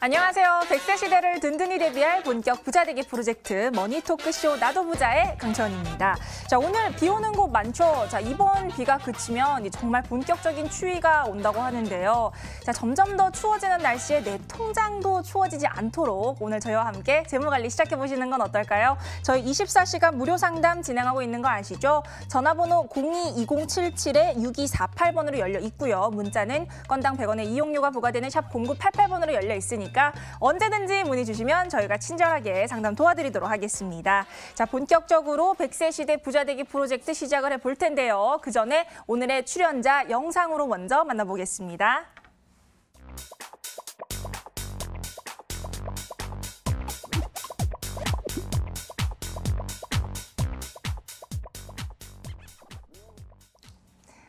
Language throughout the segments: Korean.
안녕하세요. 100세 시대를 든든히 대비할 본격 부자되기 프로젝트 머니토크쇼 나도 부자의 강천입니다. 자, 오늘 비 오는 곳 많죠? 자, 이번 비가 그치면 정말 본격적인 추위가 온다고 하는데요. 자, 점점 더 추워지는 날씨에 내 통장도 추워지지 않도록 오늘 저희와 함께 재무관리 시작해보시는 건 어떨까요? 저희 24시간 무료 상담 진행하고 있는 거 아시죠? 전화번호 022077-6248번으로 열려 있고요. 문자는 건당 100원의 이용료가 부과되는 샵 0988번으로 열려 있으니 있으니까 언제든지 문의 주시면 저희가 친절하게 상담 도와드리도록 하겠습니다. 자, 본격적으로 100세 시대 부자되기 프로젝트 시작을 해볼 텐데요. 그 전에 오늘의 출연자 영상으로 먼저 만나보겠습니다.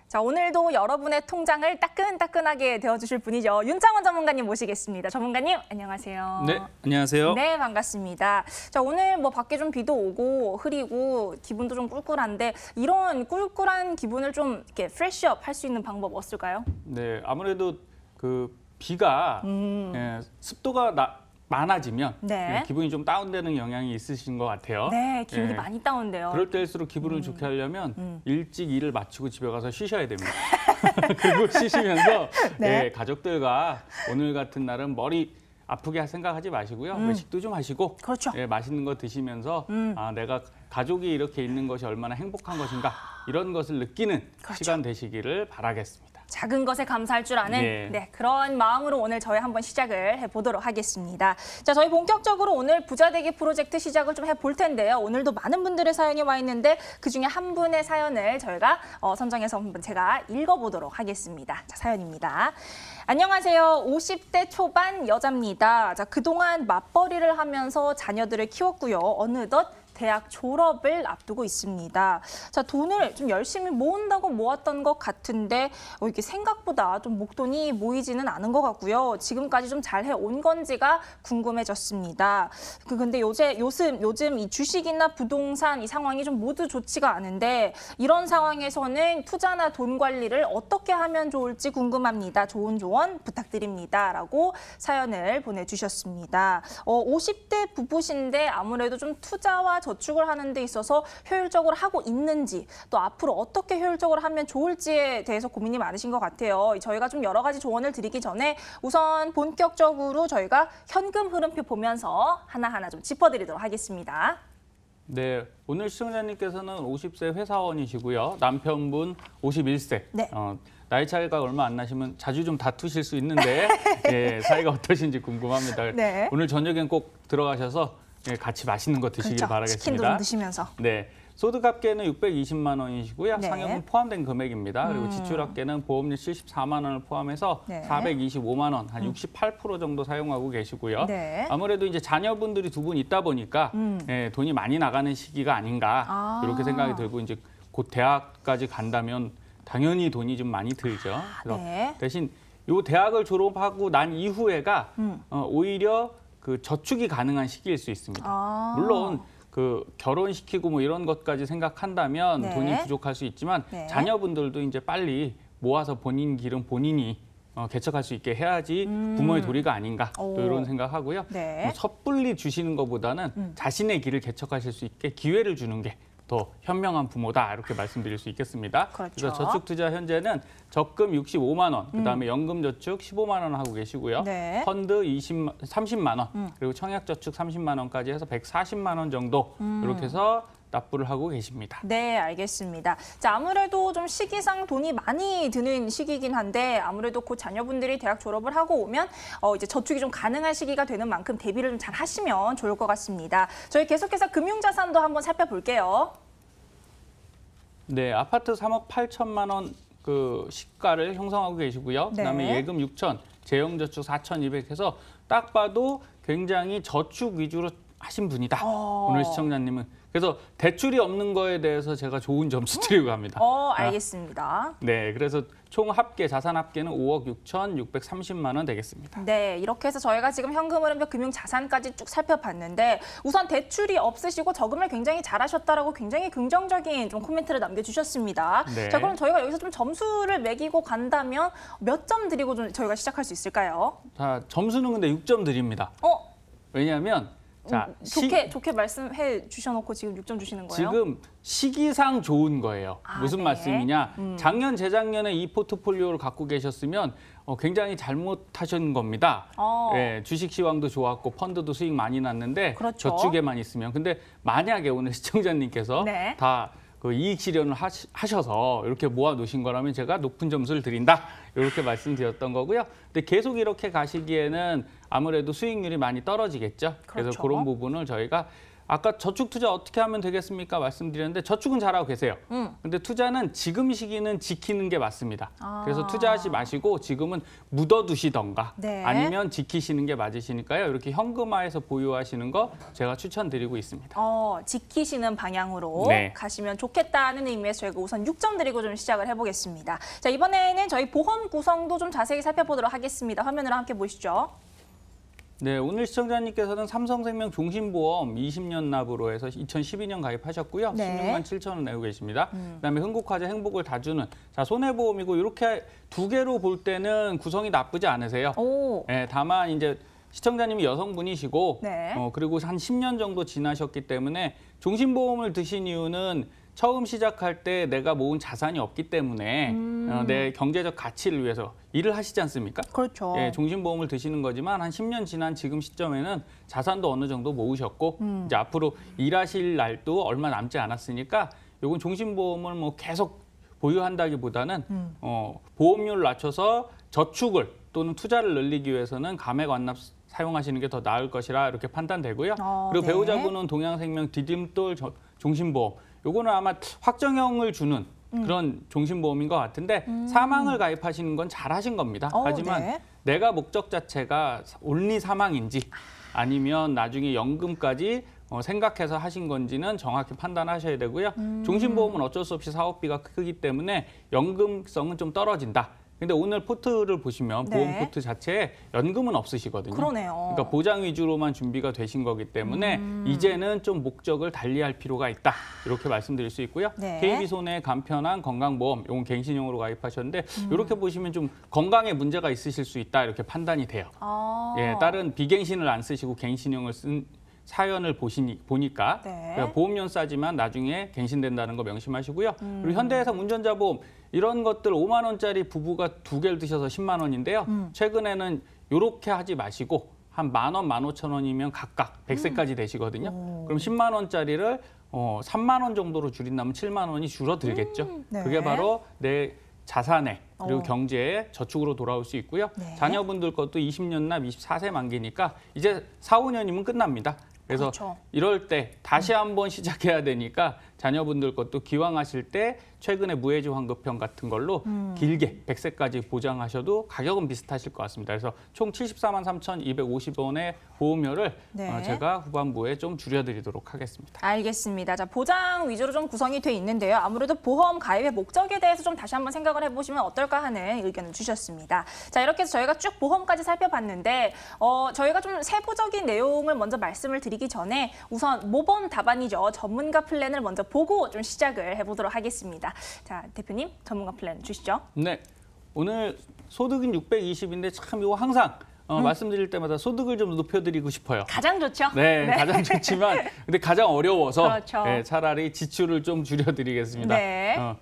자, 오늘도 여러분의 통장을 따끈따끈하게 되어주실 분이죠. 윤창원 전문가님 모시겠습니다. 전문가님, 안녕하세요. 네, 안녕하세요. 네, 반갑습니다. 자, 오늘 뭐 밖에 좀 비도 오고 흐리고 기분도 좀 꿀꿀한데 이런 꿀꿀한 기분을 좀 이렇게 프레쉬업 할 수 있는 방법 없을까요? 네, 아무래도 그 비가 음. 예, 습도가 나, 많아지면 네. 예, 기분이 좀 다운되는 영향이 있으신 것 같아요. 네, 기분이 예. 많이 다운돼요. 그럴 때일수록 기분을 음. 좋게 하려면 음. 일찍 일을 마치고 집에 가서 쉬셔야 됩니다. 그리고 쉬시면서 네. 예, 가족들과 오늘 같은 날은 머리 아프게 생각하지 마시고요. 음. 외식도 좀 하시고 그렇죠. 예, 맛있는 거 드시면서 음. 아, 내가 가족이 이렇게 있는 것이 얼마나 행복한 것인가 이런 것을 느끼는 그렇죠. 시간 되시기를 바라겠습니다. 작은 것에 감사할 줄 아는 네. 네, 그런 마음으로 오늘 저희 한번 시작을 해보도록 하겠습니다. 자, 저희 본격적으로 오늘 부자되기 프로젝트 시작을 좀 해볼 텐데요. 오늘도 많은 분들의 사연이 와 있는데 그중에 한 분의 사연을 저희가 어, 선정해서 한번 제가 읽어보도록 하겠습니다. 자, 사연입니다. 안녕하세요. 50대 초반 여자입니다. 자, 그동안 맞벌이를 하면서 자녀들을 키웠고요. 어느덧 대학 졸업을 앞두고 있습니다. 자, 돈을 좀 열심히 모은다고 모았던 것 같은데 어, 이게 생각보다 좀 목돈이 모이지는 않은 것 같고요. 지금까지 좀 잘 해온 건지가 궁금해졌습니다. 그 근데 요새 요즘 요즘 이 주식이나 부동산 이 상황이 좀 모두 좋지가 않은데 이런 상황에서는 투자나 돈 관리를 어떻게 하면 좋을지 궁금합니다. 좋은 조언 부탁드립니다라고 사연을 보내주셨습니다. 어, 50대 부부신데 아무래도 좀 투자와 저축을 하는 데 있어서 효율적으로 하고 있는지 또 앞으로 어떻게 효율적으로 하면 좋을지에 대해서 고민이 많으신 것 같아요. 저희가 좀 여러 가지 조언을 드리기 전에 우선 본격적으로 저희가 현금 흐름표 보면서 하나하나 좀 짚어드리도록 하겠습니다. 네, 오늘 시청자님께서는 50세 회사원이시고요. 남편분 51세. 네. 어, 나이 차이가 얼마 안 나시면 자주 좀 다투실 수 있는데 예, 사이가 어떠신지 궁금합니다. 네. 오늘 저녁엔 꼭 들어가셔서 예, 같이 맛있는 거 드시길 그렇죠. 바라겠습니다. 치킨도 드시면서. 네. 소득 합계는 620만 원이시고요. 네. 상여금 포함된 금액입니다. 그리고 음. 지출 합계는 보험료 74만 원을 포함해서 네. 425만 원, 한 68% 음. 정도 사용하고 계시고요. 네. 아무래도 이제 자녀분들이 두 분 있다 보니까 음. 예, 돈이 많이 나가는 시기가 아닌가 아. 이렇게 생각이 들고 이제 곧 대학까지 간다면 당연히 돈이 좀 많이 들죠. 그래서 아, 네. 대신 요 대학을 졸업하고 난 이후에가 음. 어, 오히려 그 저축이 가능한 시기일 수 있습니다. 아. 물론 그 결혼시키고 뭐 이런 것까지 생각한다면 네. 돈이 부족할 수 있지만 네. 자녀분들도 이제 빨리 모아서 본인 기은 본인이 어, 개척할 수 있게 해야지 음. 부모의 도리가 아닌가 또 이런 생각하고요. 네. 뭐 섣불리 주시는 것보다는 음. 자신의 길을 개척하실 수 있게 기회를 주는 게더 현명한 부모다 이렇게 말씀드릴 수 있겠습니다. 그렇죠. 그래서 저축 투자 현재는 적금 65만 원, 그다음에 음. 연금 저축 15만 원 하고 계시고요. 네. 펀드 20 30만 원, 음. 그리고 청약 저축 30만 원까지 해서 140만 원 정도 음. 이렇게 해서 납부를 하고 계십니다. 네, 알겠습니다. 자, 아무래도 좀 시기상 돈이 많이 드는 시기긴 한데 아무래도 곧 자녀분들이 대학 졸업을 하고 오면 어, 이제 저축이 좀 가능한 시기가 되는 만큼 대비를 좀 잘 하시면 좋을 것 같습니다. 저희 계속해서 금융자산도 한번 살펴볼게요. 네, 아파트 3억 8천만 원 그 시가를 형성하고 계시고요. 네. 그다음에 예금 6천, 재형저축 4,200 해서 딱 봐도 굉장히 저축 위주로 하신 분이다. 어. 오늘 시청자님은 그래서 대출이 없는 거에 대해서 제가 좋은 점수 어? 드리고 갑니다. 어, 알겠습니다. 아, 네, 그래서 총 합계 자산 합계는 5억 6,630만 원 되겠습니다. 네, 이렇게 해서 저희가 지금 현금 흐름과 금융 자산까지 쭉 살펴봤는데 우선 대출이 없으시고 저금을 굉장히 잘하셨다라고 굉장히 긍정적인 좀 코멘트를 남겨주셨습니다. 네. 자, 그럼 저희가 여기서 좀 점수를 매기고 간다면 몇 점 드리고 좀 저희가 시작할 수 있을까요? 자, 점수는 근데 6점 드립니다. 어? 왜냐하면 자, 음, 음, 좋게 시, 좋게 말씀해 주셔놓고 지금 6점 주시는 거예요? 지금 시기상 좋은 거예요. 아, 무슨 네. 말씀이냐? 음. 작년 재작년에 이 포트폴리오를 갖고 계셨으면 어, 굉장히 잘못하신 겁니다. 어. 예, 주식 시황도 좋았고 펀드도 수익 많이 났는데 그렇죠. 저축에만 있으면. 근데 만약에 오늘 시청자님께서 네. 다그 이익 실현을 하셔서 이렇게 모아 놓으신 거라면 제가 높은 점수를 드린다. 이렇게 말씀드렸던 거고요. 근데 계속 이렇게 가시기에는 아무래도 수익률이 많이 떨어지겠죠. 그렇죠. 그래서 그런 부분을 저희가 아까 저축 투자 어떻게 하면 되겠습니까? 말씀드렸는데 저축은 잘하고 계세요. 음. 근데 투자는 지금 시기는 지키는 게 맞습니다. 아. 그래서 투자하지 마시고 지금은 묻어두시던가 네. 아니면 지키시는 게 맞으시니까요. 이렇게 현금화해서 보유하시는 거 제가 추천드리고 있습니다. 어, 지키시는 방향으로 네. 가시면 좋겠다는 의미에서 저희가 우선 6점 드리고 좀 시작을 해보겠습니다. 자 이번에는 저희 보험 구성도 좀 자세히 살펴보도록 하겠습니다. 화면으로 함께 보시죠. 네, 오늘 시청자님께서는 삼성생명 종신보험 20년 납으로 해서 2012년 가입하셨고요. 네. 16만 7천 원 내고 계십니다. 음. 그다음에 흥국화재 행복을 다 주는 자 손해보험이고 이렇게 두 개로 볼 때는 구성이 나쁘지 않으세요. 오. 네, 다만 이제 시청자님이 여성분이시고 네. 어, 그리고 한 10년 정도 지나셨기 때문에 종신보험을 드신 이유는 처음 시작할 때 내가 모은 자산이 없기 때문에 어, 음. 어, 내 경제적 가치를 위해서 일을 하시지 않습니까? 그렇죠. 예, 종신보험을 드시는 거지만 한 10년 지난 지금 시점에는 자산도 어느 정도 모으셨고 음. 이제 앞으로 일하실 날도 얼마 남지 않았으니까 이건 종신보험을 뭐 계속 보유한다기보다는 음. 어, 보험료를 낮춰서 저축을 또는 투자를 늘리기 위해서는 감액 완납 사용하시는 게 더 나을 것이라 이렇게 판단되고요. 어, 그리고 네. 배우자분은 동양생명 디딤돌 종신보험 요거는 아마 확정형을 주는 음. 그런 음. 종신보험인 것 같은데 음. 사망을 가입하시는 건 잘하신 겁니다. 어, 하지만 네. 내가 목적 자체가 올리 사망인지 아니면 나중에 연금까지 어, 생각해서 하신 건지는 정확히 판단하셔야 되고요. 음. 종신보험은 어쩔 수 없이 사업비가 크기 때문에 연금성은 좀 떨어진다. 근데 오늘 포트를 보시면 네. 보험 포트 자체에 연금은 없으시거든요. 그러네요. 그러니까 보장 위주로만 준비가 되신 거기 때문에 음. 이제는 좀 목적을 달리할 필요가 있다. 이렇게 말씀드릴 수 있고요. 네. KB손해 간편한 건강보험, 이건 갱신용으로 가입하셨는데 음. 이렇게 보시면 좀 건강에 문제가 있으실 수 있다. 이렇게 판단이 돼요. 아. 예, 다른 비갱신을 안 쓰시고 갱신용을 쓴 사연을 보시니 보니까 네. 보험료 싸지만 나중에 갱신된다는 거 명심하시고요. 음. 그리고 현대해상 운전자 보험 이런 것들 5만 원짜리 부부가 두 개를 드셔서 10만 원인데요. 음. 최근에는 요렇게 하지 마시고 한만 원, 만 오천 원이면 각각 100세까지 음. 되시거든요. 음. 그럼 10만 원짜리를 어, 3만 원 정도로 줄인다면 7만 원이 줄어들겠죠. 음. 네. 그게 바로 내 자산에 그리고 어. 경제에 저축으로 돌아올 수 있고요. 네. 자녀분들 것도 20년 납 24세 만기니까 이제 4, 5년이면 끝납니다. 그래서 그렇죠. 이럴 때 다시 한번 시작해야 되니까 자녀분들 것도 기왕하실 때 최근에 무해지 환급형 같은 걸로 음. 길게 100세까지 보장하셔도 가격은 비슷하실 것 같습니다. 그래서 총 74만 3,250원의 보험료를 네. 어, 제가 후반부에 좀 줄여드리도록 하겠습니다. 알겠습니다. 자 보장 위주로 좀 구성이 돼 있는데요. 아무래도 보험 가입의 목적에 대해서 좀 다시 한번 생각을 해보시면 어떨까 하는 의견을 주셨습니다. 자 이렇게 해서 저희가 쭉 보험까지 살펴봤는데 어, 저희가 좀 세부적인 내용을 먼저 말씀을 드리기 전에 우선 모범 답안이죠. 전문가 플랜을 먼저 보고 좀 시작을 해보도록 하겠습니다. 자, 대표님 전문가 플랜 주시죠. 네. 오늘 소득은 620인데 참 이거 항상 어, 음. 말씀드릴 때마다 소득을 좀 높여드리고 싶어요. 가장 좋죠. 네, 네. 가장 좋지만 근데 가장 어려워서 그렇죠. 네, 차라리 지출을 좀 줄여드리겠습니다. 네. 어,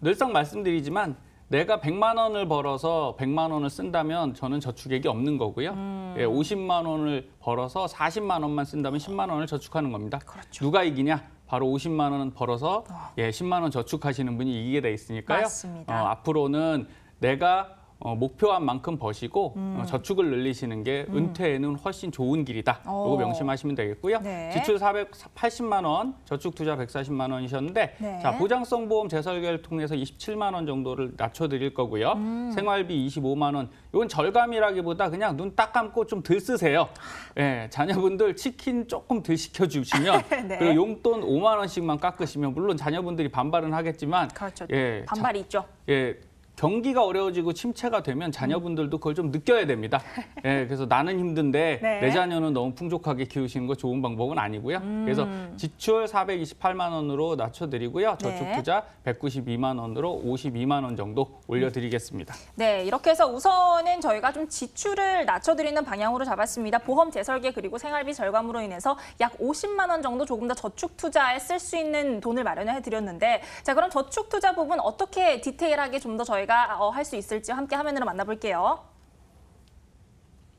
늘상 말씀드리지만 내가 100만 원을 벌어서 100만 원을 쓴다면 저는 저축액이 없는 거고요. 음. 예, 50만 원을 벌어서 40만 원만 쓴다면 10만 원을 저축하는 겁니다. 그렇죠. 누가 이기냐? 바로 50만 원은 벌어서 어. 예, 10만 원 저축하시는 분이 이기게 돼 있으니까요. 맞습니다. 어, 앞으로는 내가 어, 목표한 만큼 버시고 어, 음. 어, 저축을 늘리시는 게 음. 은퇴에는 훨씬 좋은 길이다. 이거 어. 명심하시면 되겠고요. 네. 지출 480만 원, 저축 투자 140만 원이셨는데 네. 자 보장성 보험 재설계를 통해서 27만 원 정도를 낮춰드릴 거고요. 음. 생활비 25만 원. 이건 절감이라기보다 그냥 눈 딱 감고 좀 덜 쓰세요. 아. 예, 네, 자녀분들 치킨 조금 덜 시켜주시면 네. 그리고 용돈 5만 원씩만 깎으시면 물론 자녀분들이 반발은 하겠지만 그렇죠. 예, 반발이 자, 있죠. 예, 경기가 어려워지고 침체가 되면 자녀분들도 그걸 좀 느껴야 됩니다. 예, 그래서 나는 힘든데 네. 내 자녀는 너무 풍족하게 키우시는 거 좋은 방법은 아니고요. 그래서 음. 지출 428만 원으로 낮춰드리고요. 저축투자 192만 원으로 52만 원 정도 올려드리겠습니다. 네, 이렇게 해서 우선은 저희가 좀 지출을 낮춰드리는 방향으로 잡았습니다. 보험 재설계 그리고 생활비 절감으로 인해서 약 50만 원 정도 조금 더 저축투자에 쓸 수 있는 돈을 마련해 드렸는데 자 그럼 저축투자 부분 어떻게 디테일하게 좀 더 저희 저희가 어, 할수 있을지 함께 화면으로 만나볼게요.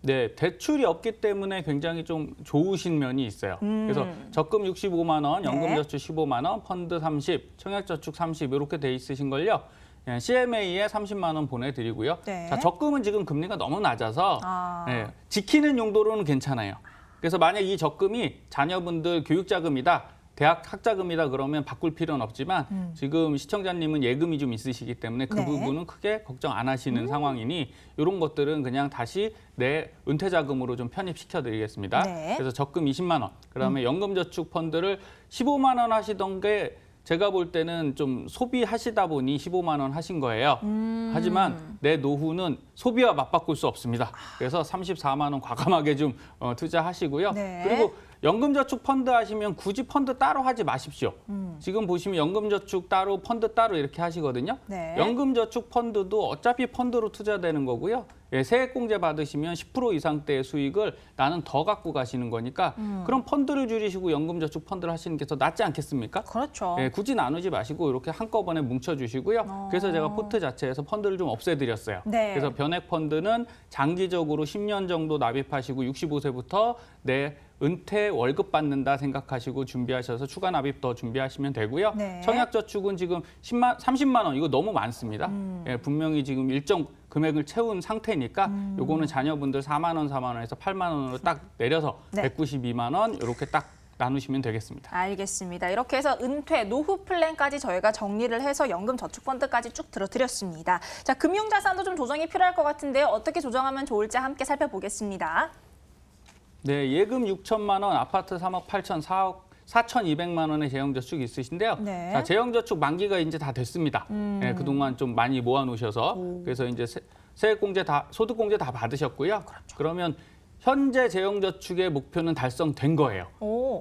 네, 대출이 없기 때문에 굉장히 좀 좋으신 면이 있어요. 음. 그래서 적금 65만 원, 네. 연금 저축 15만 원, 펀드 30, 청약 저축 30 이렇게 돼 있으신 걸요. 예, CMA에 30만 원 보내드리고요. 네. 자, 적금은 지금 금리가 너무 낮아서 아. 네, 지키는 용도로는 괜찮아요. 그래서 만약 이 적금이 자녀분들 교육자금이다. 대학 학자금이다 그러면 바꿀 필요는 없지만 음. 지금 시청자님은 예금이 좀 있으시기 때문에 그 네. 부분은 크게 걱정 안 하시는 음. 상황이니 이런 것들은 그냥 다시 내 은퇴 자금으로 좀 편입시켜 드리겠습니다. 네. 그래서 적금 20만 원, 그다음에 음. 연금 저축 펀드를 15만 원 하시던 게 제가 볼 때는 좀 소비하시다 보니 15만 원 하신 거예요. 음. 하지만 내 노후는 소비와 맞바꿀 수 없습니다. 아. 그래서 34만 원 과감하게 좀 어, 투자하시고요. 네. 그리고 연금저축 펀드 하시면 굳이 펀드 따로 하지 마십시오. 음. 지금 보시면 연금저축 따로 펀드 따로 이렇게 하시거든요. 네. 연금저축 펀드도 어차피 펀드로 투자되는 거고요. 예, 세액공제 받으시면 10% 이상대의 수익을 나는 더 갖고 가시는 거니까 음. 그럼 펀드를 줄이시고 연금저축 펀드를 하시는 게 더 낫지 않겠습니까? 그렇죠. 예, 굳이 나누지 마시고 이렇게 한꺼번에 뭉쳐주시고요. 어. 그래서 제가 포트 자체에서 펀드를 좀 없애드렸어요. 네. 그래서 변액 펀드는 장기적으로 10년 정도 납입하시고 65세부터 내 은퇴 월급 받는다 생각하시고 준비하셔서 추가 납입 더 준비하시면 되고요. 네. 청약저축은 지금 10만, 30만 원 이거 너무 많습니다. 음. 예, 분명히 지금 일정 금액을 채운 상태니까 음. 요거는 자녀분들 4만 원, 4만 원에서 8만 원으로 딱 내려서 네. 192만 원 이렇게 딱 나누시면 되겠습니다. 알겠습니다. 이렇게 해서 은퇴, 노후 플랜까지 저희가 정리를 해서 연금저축펀드까지 쭉 들어드렸습니다. 자, 금융자산도 좀 조정이 필요할 것 같은데요. 어떻게 조정하면 좋을지 함께 살펴보겠습니다. 네, 예금 6천만 원, 아파트 3억 8천 4억 4,200만 원의 재형저축이 있으신데요. 네. 자, 재형저축 만기가 이제 다 됐습니다. 음. 네, 그동안 좀 많이 모아놓으셔서 오. 그래서 이제 세액공제 다 소득공제 다 받으셨고요. 그렇죠. 그러면 현재 재형저축의 목표는 달성된 거예요.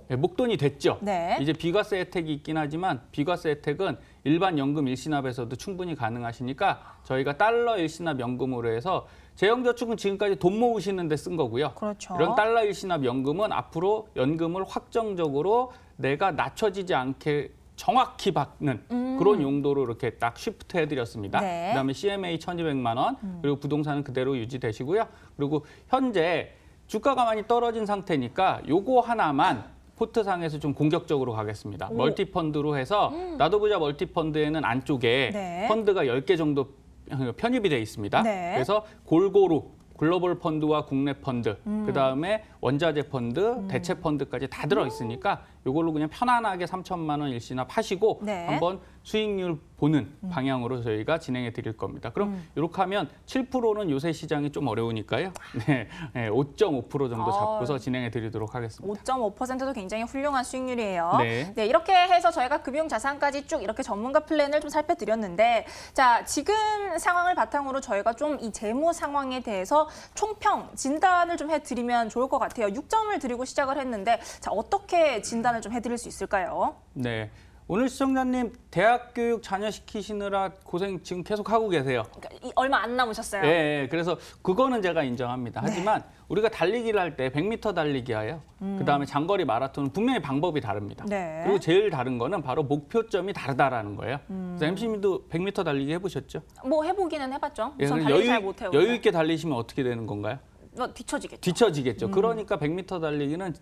네, 목돈이 됐죠. 네. 이제 비과세 혜택이 있긴 하지만 비과세 혜택은 일반 연금 일시납에서도 충분히 가능하시니까 저희가 달러 일시납 연금으로 해서 재형저축은 지금까지 돈 모으시는 데 쓴 거고요. 그렇죠. 이런 달러 일시납연금은 앞으로 연금을 확정적으로 내가 낮춰지지 않게 정확히 받는 음. 그런 용도로 이렇게 딱 쉬프트 해드렸습니다. 네. 그다음에 CMA 1,200만 원 음. 그리고 부동산은 그대로 유지되시고요. 그리고 현재 주가가 많이 떨어진 상태니까 요거 하나만 포트상에서 좀 공격적으로 가겠습니다. 오. 멀티펀드로 해서 음. 나도 보자 멀티펀드에는 안쪽에 네. 펀드가 1 0개 정도 그러니까 편입이 돼 있습니다. 네. 그래서 골고루 글로벌 펀드와 국내 펀드, 음. 그다음에 원자재 펀드, 대체 펀드까지 다 들어 있으니까 이걸로 그냥 편안하게 3천만 원 일시납 하시고 네. 한번 수익률 보는 음. 방향으로 저희가 진행해 드릴 겁니다. 그럼 음. 이렇게 하면 7%는 요새 시장이 좀 어려우니까요. 아. 네, 네5.5% 정도 아. 잡고서 어. 진행해 드리도록 하겠습니다. 5.5%도 굉장히 훌륭한 수익률이에요. 네. 네, 이렇게 해서 저희가 금융 자산까지 쭉 이렇게 전문가 플랜을 좀 살펴드렸는데 자, 지금 상황을 바탕으로 저희가 좀 이 재무 상황에 대해서 총평, 진단을 좀 해드리면 좋을 것 같아요. 6점을 드리고 시작을 했는데 자, 어떻게 진단 진단을 좀 해드릴 수 있을까요? 네. 오늘 시청자님 대학 교육 자녀 시키시느라 고생 지금 계속 하고 계세요. 그러니까 얼마 안 남으셨어요. 네, 그래서 그거는 제가 인정합니다. 네. 하지만 네. 우리가 달리기를 할 때 100m 달리기 하요. 음. 그다음에 장거리 마라톤은 분명히 방법이 다릅니다. 네. 그리고 제일 다른 거는 바로 목표점이 다르다라는 거예요. 음. 그래서 MC님도 100m 달리기 해보셨죠? 뭐 해보기는 해봤죠. 예, 달리기 잘못 해요. 여유 있게 달리시면 어떻게 되는 건가요? 뭐 뒤처지겠죠. 뒤처지겠죠. 음. 그러니까 100m 달리기는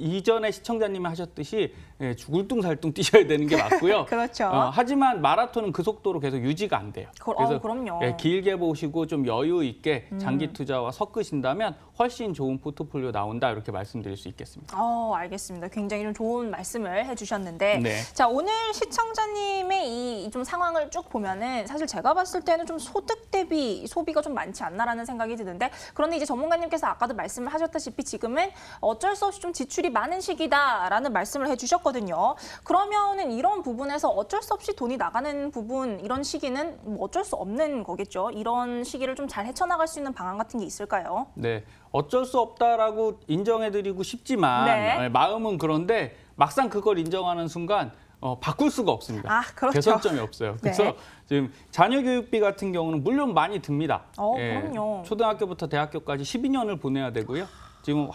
이전에 시청자님이 하셨듯이 예, 죽을둥 살 둥 뛰셔야 되는 게 맞고요. 그렇죠. 어, 하지만 마라톤은 그 속도로 계속 유지가 안 돼요. 그, 래서 어, 그럼요. 예, 길게 보시고 좀 여유 있게 음. 장기 투자와 섞으신다면 훨씬 좋은 포트폴리오 나온다 이렇게 말씀드릴 수 있겠습니다. 어, 알겠습니다. 굉장히 좀 좋은 말씀을 해주셨는데 네. 자 오늘 시청자님의 이 좀 상황을 쭉 보면은 사실 제가 봤을 때는 좀 소득 대비 소비가 좀 많지 않나라는 생각이 드는데 그런데 이제 전문가님께서 아까도 말씀을 하셨다시피 지금은 어쩔 수 없이 좀 지출이 많은 시기다라는 말씀을 해주셨거든요. 그러면은 이런 부분에서 어쩔 수 없이 돈이 나가는 부분 이런 시기는 뭐 어쩔 수 없는 거겠죠. 이런 시기를 좀 잘 헤쳐나갈 수 있는 방안 같은 게 있을까요? 네, 어쩔 수 없다라고 인정해드리고 싶지만 네. 네. 마음은 그런데 막상 그걸 인정하는 순간 어, 바꿀 수가 없습니다. 아, 그렇죠. 개선점이 없어요. 네. 그래서 네. 지금 자녀 교육비 같은 경우는 물론 많이 듭니다. 어, 예, 초등학교부터 대학교까지 12년을 보내야 되고요. 지금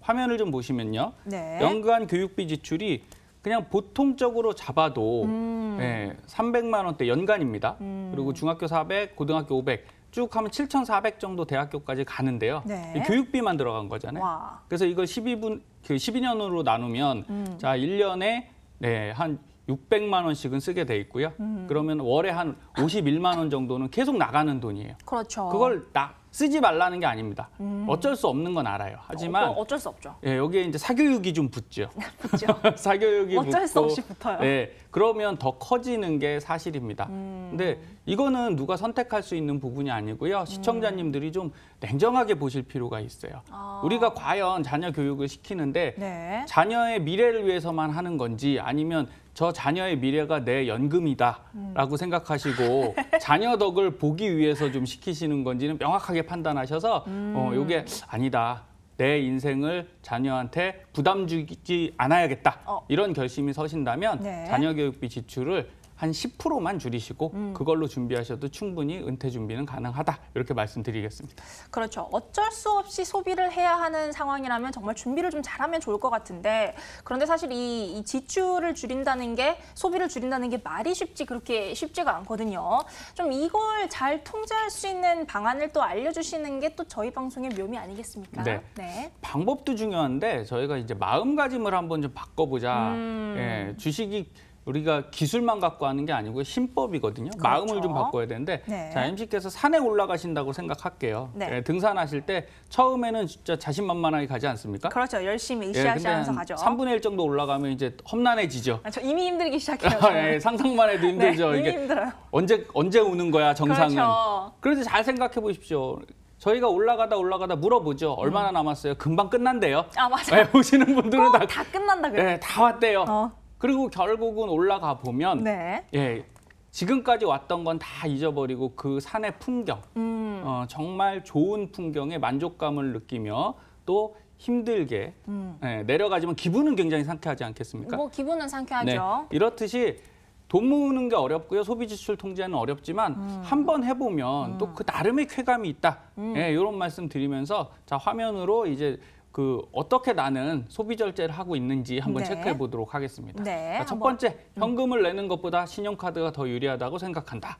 화면을 좀 보시면요. 네. 연간 교육비 지출이 그냥 보통적으로 잡아도 음. 네, 예, 300만 원대 연간입니다. 음. 그리고 중학교 400, 고등학교 500, 쭉 하면 7,400 정도 대학교까지 가는데요. 네. 교육비만 들어간 거잖아요. 와. 그래서 이걸 12분 그 12년으로 나누면 음. 자, 1년에 네, 한 600만 원씩은 쓰게 돼 있고요. 음. 그러면 월에 한 51만 원 정도는 계속 나가는 돈이에요. 그렇죠. 그걸 나 쓰지 말라는 게 아닙니다. 음. 어쩔 수 없는 건 알아요. 하지만 어, 쩔수 없죠. 예, 여기에 이제 사교육이 좀 붙죠. 붙죠. 사교육이 어쩔 붙고, 수 없이 붙어요. 예, 그러면 더 커지는 게 사실입니다. 음. 근데 이거는 누가 선택할 수 있는 부분이 아니고요. 음. 시청자님들이 좀 냉정하게 보실 필요가 있어요. 아. 우리가 과연 자녀 교육을 시키는데 네. 자녀의 미래를 위해서만 하는 건지 아니면 저 자녀의 미래가 내 연금이다라고 음. 생각하시고 자녀 덕을 보기 위해서 좀 시키시는 건지는 명확하게 판단하셔서 어, 음. 어 요게 아니다. 내 인생을 자녀한테 부담 주지 않아야겠다. 어. 이런 결심이 서신다면 네. 자녀 교육비 지출을 한 10%만 줄이시고 음. 그걸로 준비하셔도 충분히 은퇴 준비는 가능하다 이렇게 말씀드리겠습니다. 그렇죠. 어쩔 수 없이 소비를 해야 하는 상황이라면 정말 준비를 좀 잘하면 좋을 것 같은데 그런데 사실 이, 이 지출을 줄인다는 게 소비를 줄인다는 게 말이 쉽지 그렇게 쉽지가 않거든요. 좀 이걸 잘 통제할 수 있는 방안을 또 알려주시는 게 또 저희 방송의 묘미 아니겠습니까? 네. 네. 방법도 중요한데 저희가 이제 마음가짐을 한번 좀 바꿔보자. 음. 예, 주식이 우리가 기술만 갖고 하는 게 아니고 힘법이거든요. 그렇죠. 마음을 좀 바꿔야 되는데 네. 자 MC께서 산에 올라가신다고 생각할게요. 네. 예, 등산하실 때 처음에는 진짜 자신만만하게 가지 않습니까? 그렇죠. 열심히 으쌰으쌰면서 예, 가죠. 3분의 1 정도 올라가면 이제 험난해지죠. 아, 저 이미 힘들기 시작해요. 예, 상상만 해도 네, 힘들죠. 네, 이게 힘들어요. 언제 언제 우는 거야 그렇죠. 정상은. 그렇죠. 그래서 잘 생각해 보십시오. 저희가 올라가다 올라가다 물어보죠. 얼마나 음. 남았어요? 금방 끝난대요. 아 맞아요. 네, 보시는 분들은 다, 다 끝난다 그래요. 네, 다 왔대요. 어. 그리고 결국은 올라가 보면 네. 예, 지금까지 왔던 건 다 잊어버리고 그 산의 풍경, 음. 어, 정말 좋은 풍경에 만족감을 느끼며 또 힘들게 음. 예, 내려가지만 기분은 굉장히 상쾌하지 않겠습니까? 뭐 기분은 상쾌하죠. 네, 이렇듯이 돈 모으는 게 어렵고요. 소비 지출 통제는 어렵지만 음. 한번 해보면 또그 음. 나름의 쾌감이 있다. 음. 예, 이런 말씀 드리면서 자 화면으로 이제 그 어떻게 나는 소비 절제를 하고 있는지 한번 네. 체크해 보도록 하겠습니다. 네, 그러니까 첫번째 음. 현금을 내는 것보다 신용카드가 더 유리하다고 생각한다.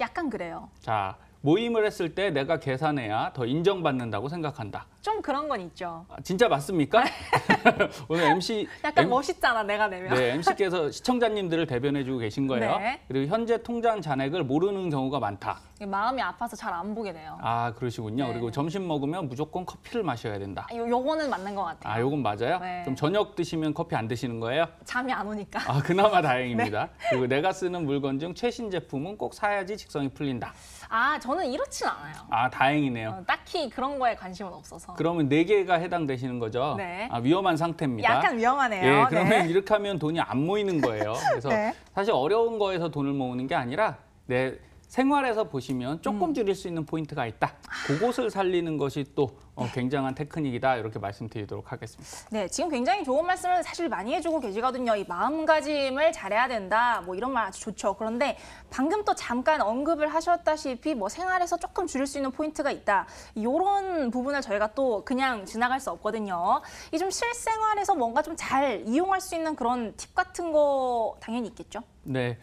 약간 그래요. 자, 모임을 했을 때 내가 계산해야 더 인정받는다고 생각한다. 좀 그런 건 있죠. 아, 진짜 맞습니까? 오늘 MC 약간 M, 멋있잖아 내가 내면. 네, MC께서 시청자님들을 대변해주고 계신 거예요. 네. 그리고 현재 통장 잔액을 모르는 경우가 많다. 마음이 아파서 잘 안 보게 돼요. 아 그러시군요. 네. 그리고 점심 먹으면 무조건 커피를 마셔야 된다. 아, 요, 요거는 맞는 것 같아요. 아 요건 맞아요? 네. 그 저녁 드시면 커피 안 드시는 거예요? 잠이 안 오니까. 아 그나마 다행입니다. 네. 그리고 내가 쓰는 물건 중 최신 제품은 꼭 사야지 직성이 풀린다. 아 저는 이렇진 않아요. 아 다행이네요. 어, 딱히 그런 거에 관심은 없어서. 그러면 네 개가 해당되시는 거죠? 네. 아, 위험한 상태입니다. 약간 위험하네요. 예, 네. 그러면 네. 이렇게 하면 돈이 안 모이는 거예요. 그래서 네. 사실 어려운 거에서 돈을 모으는 게 아니라 내 생활에서 보시면 조금 음. 줄일 수 있는 포인트가 있다. 그곳을 살리는 것이 또 어, 네. 굉장한 테크닉이다 이렇게 말씀드리도록 하겠습니다. 네, 지금 굉장히 좋은 말씀을 사실 많이 해주고 계시거든요. 이 마음가짐을 잘해야 된다, 뭐 이런 말 아주 좋죠. 그런데 방금 또 잠깐 언급을 하셨다시피 뭐 생활에서 조금 줄일 수 있는 포인트가 있다. 이런 부분을 저희가 또 그냥 지나갈 수 없거든요. 이 좀 실생활에서 뭔가 좀 잘 이용할 수 있는 그런 팁 같은 거 당연히 있겠죠. 네.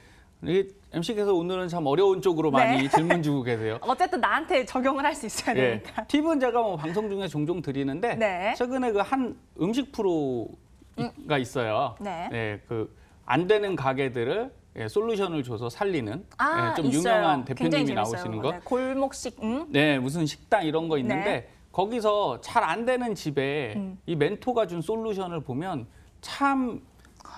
MC께서 오늘은 참 어려운 쪽으로 네. 많이 네. 질문 주고 계세요. 어쨌든 나한테 적용을 할 수 있어야 네. 되니까. 팁은 제가 뭐 방송 중에 종종 드리는데 네. 최근에 그 한 음식 프로가 음. 있어요. 네. 네 예, 그안 되는 가게들을 예, 솔루션을 줘서 살리는 아, 예, 좀 있어요. 유명한 대표님이 나오시는 거. 네, 골목식. 음? 네, 무슨 식당 이런 거 네. 있는데 거기서 잘 안 되는 집에 음. 이 멘토가 준 솔루션을 보면 참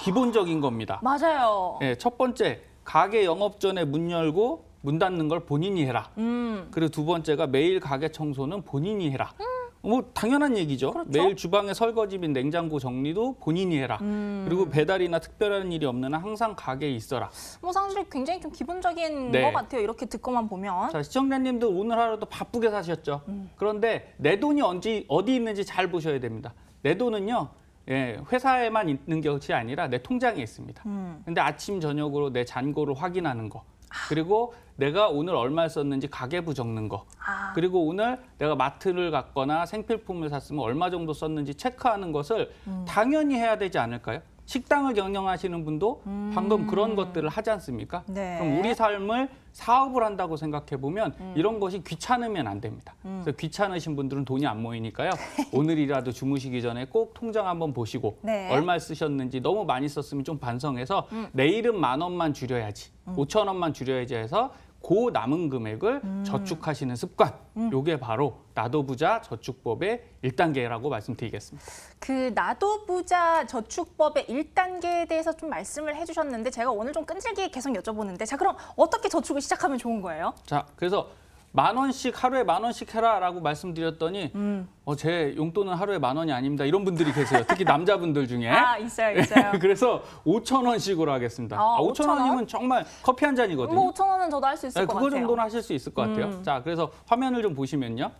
기본적인 겁니다. 맞아요. 예, 첫 번째 가게 영업 전에 문 열고 문 닫는 걸 본인이 해라. 음. 그리고 두 번째가 매일 가게 청소는 본인이 해라. 음. 뭐 당연한 얘기죠. 그렇죠. 매일 주방에 설거지 및 냉장고 정리도 본인이 해라. 음. 그리고 배달이나 특별한 일이 없는 한 항상 가게에 있어라. 뭐 사실 굉장히 좀 기본적인 네. 것 같아요. 이렇게 듣고만 보면. 자, 시청자님들 오늘 하루도 바쁘게 사셨죠. 음. 그런데 내 돈이 언제 어디 있는지 잘 보셔야 됩니다. 내 돈은요. 예, 회사에만 있는 것이 아니라 내 통장에 있습니다. 음. 근데 아침 저녁으로 내 잔고를 확인하는 거. 아. 그리고 내가 오늘 얼마 썼는지 가계부 적는 거. 아. 그리고 오늘 내가 마트를 갔거나 생필품을 샀으면 얼마 정도 썼는지 체크하는 것을 음. 당연히 해야 되지 않을까요? 식당을 경영하시는 분도 음. 방금 그런 것들을 하지 않습니까? 네. 그럼 우리 삶을 사업을 한다고 생각해 보면 음. 이런 것이 귀찮으면 안 됩니다. 음. 그래서 귀찮으신 분들은 돈이 안 모이니까요. 오늘이라도 주무시기 전에 꼭 통장 한번 보시고 네. 얼마 쓰셨는지 너무 많이 썼으면 좀 반성해서 음. 내일은 만 원만 줄여야지, 음. 오천 원만 줄여야지 해서 그 남은 금액을 음. 저축하시는 습관, 음. 요게 바로 나도 부자 저축법의 1단계라고 말씀드리겠습니다. 그 나도 부자 저축법의 1단계에 대해서 좀 말씀을 해주셨는데 제가 오늘 좀 끈질기게 계속 여쭤보는데 자 그럼 어떻게 저축을 시작하면 좋은 거예요? 자 그래서 만 원씩 하루에 만 원씩 해라라고 말씀드렸더니 음. 어, 제 용돈은 하루에 만 원이 아닙니다. 이런 분들이 계세요. 특히 남자분들 중에. 아, 있어요, 있어요. 그래서 5천 원씩으로 하겠습니다. 아, 5천 아, 원이면 정말 커피 한 잔이거든요. 뭐 5천 원은 저도 할 수 있을 네, 것 같아요. 그거 정도는 하실 수 있을 것 같아요. 음. 자, 그래서 화면을 좀 보시면요.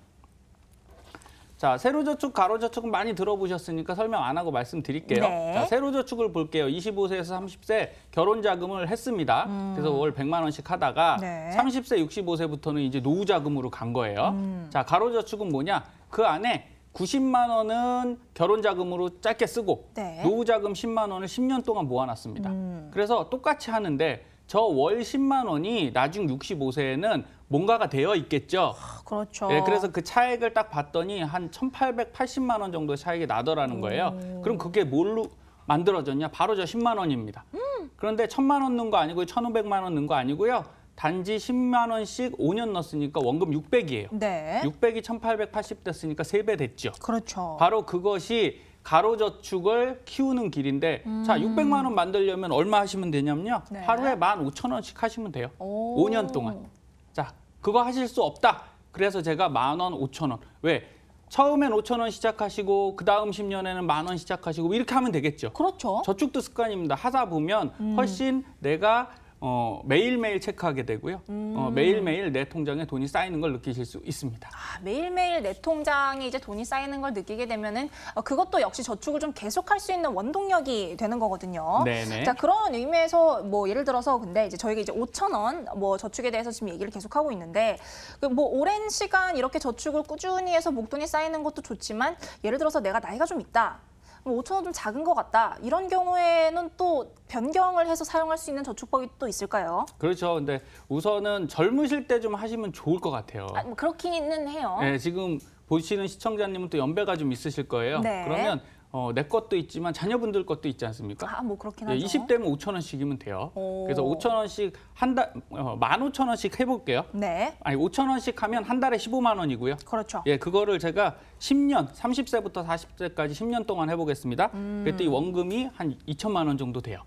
자, 세로저축, 가로저축은 많이 들어보셨으니까 설명 안 하고 말씀드릴게요. 네. 자, 세로저축을 볼게요. 25세에서 30세 결혼자금을 했습니다. 음. 그래서 월 100만 원씩 하다가 네. 30세, 65세부터는 이제 노후자금으로 간 거예요. 음. 자, 가로저축은 뭐냐? 그 안에 90만 원은 결혼자금으로 짧게 쓰고 네. 노후자금 10만 원을 10년 동안 모아놨습니다. 음. 그래서 똑같이 하는데 저 월 10만 원이 나중 65세에는 뭔가가 되어 있겠죠. 아, 그렇죠. 예, 그래서 그 차액을 딱 봤더니 한 1,880만 원 정도 차액이 나더라는 거예요. 그럼 그게 뭘로 만들어졌냐? 바로 저 10만 원입니다. 음. 그런데 1,000만 원 넣은 거 아니고 1,500만 원 넣은 거 아니고요. 단지 10만 원씩 5년 넣었으니까 원금 600이에요. 네. 600이 1,880 됐으니까 3배 됐죠. 그렇죠. 바로 그것이 가로저축을 키우는 길인데 음. 자 600만 원 만들려면 얼마 하시면 되냐면요. 네. 하루에 15,000원씩 하시면 돼요. 오. 5년 동안. 자 그거 하실 수 없다. 그래서 제가 만 원, 오천 원. 왜? 처음엔 오천 원 시작하시고 그다음 1 0년에는만 원 시작하시고 뭐 이렇게 하면 되겠죠. 그렇죠. 저축도 습관입니다. 하다 보면 음. 훨씬 내가 어, 매일매일 체크하게 되고요. 어, 음. 어, 매일매일 내 통장에 돈이 쌓이는 걸 느끼실 수 있습니다. 아, 매일매일 내 통장에 이제 돈이 쌓이는 걸 느끼게 되면은 어, 그것도 역시 저축을 좀 계속할 수 있는 원동력이 되는 거거든요. 네네. 자, 그런 의미에서 뭐 예를 들어서 근데 이제 저희가 이제 5천 원뭐 저축에 대해서 지금 얘기를 계속하고 있는데 그뭐 오랜 시간 이렇게 저축을 꾸준히 해서 목돈이 쌓이는 것도 좋지만 예를 들어서 내가 나이가 좀 있다. 5천 원 좀 작은 것 같다. 이런 경우에는 또 변경을 해서 사용할 수 있는 저축법이 또 있을까요? 그렇죠. 근데 우선은 젊으실 때 좀 하시면 좋을 것 같아요. 아, 뭐 그렇기는 해요. 네, 지금 보시는 시청자님은 또 연배가 좀 있으실 거예요. 네. 그러면 어, 내 것도 있지만 자녀분들 것도 있지 않습니까? 아, 뭐 그렇긴 예, 하죠. 20대면 5천 원씩이면 돼요. 오. 그래서 5천 원씩 한 달, 어, 만5천 원씩 해볼게요. 네, 아니 5천 원씩 하면 한 달에 15만 원이고요. 그렇죠. 예, 그거를 제가 10년, 30세부터 40세까지 10년 동안 해보겠습니다. 음. 그랬더니 원금이 한 2천만 원 정도 돼요.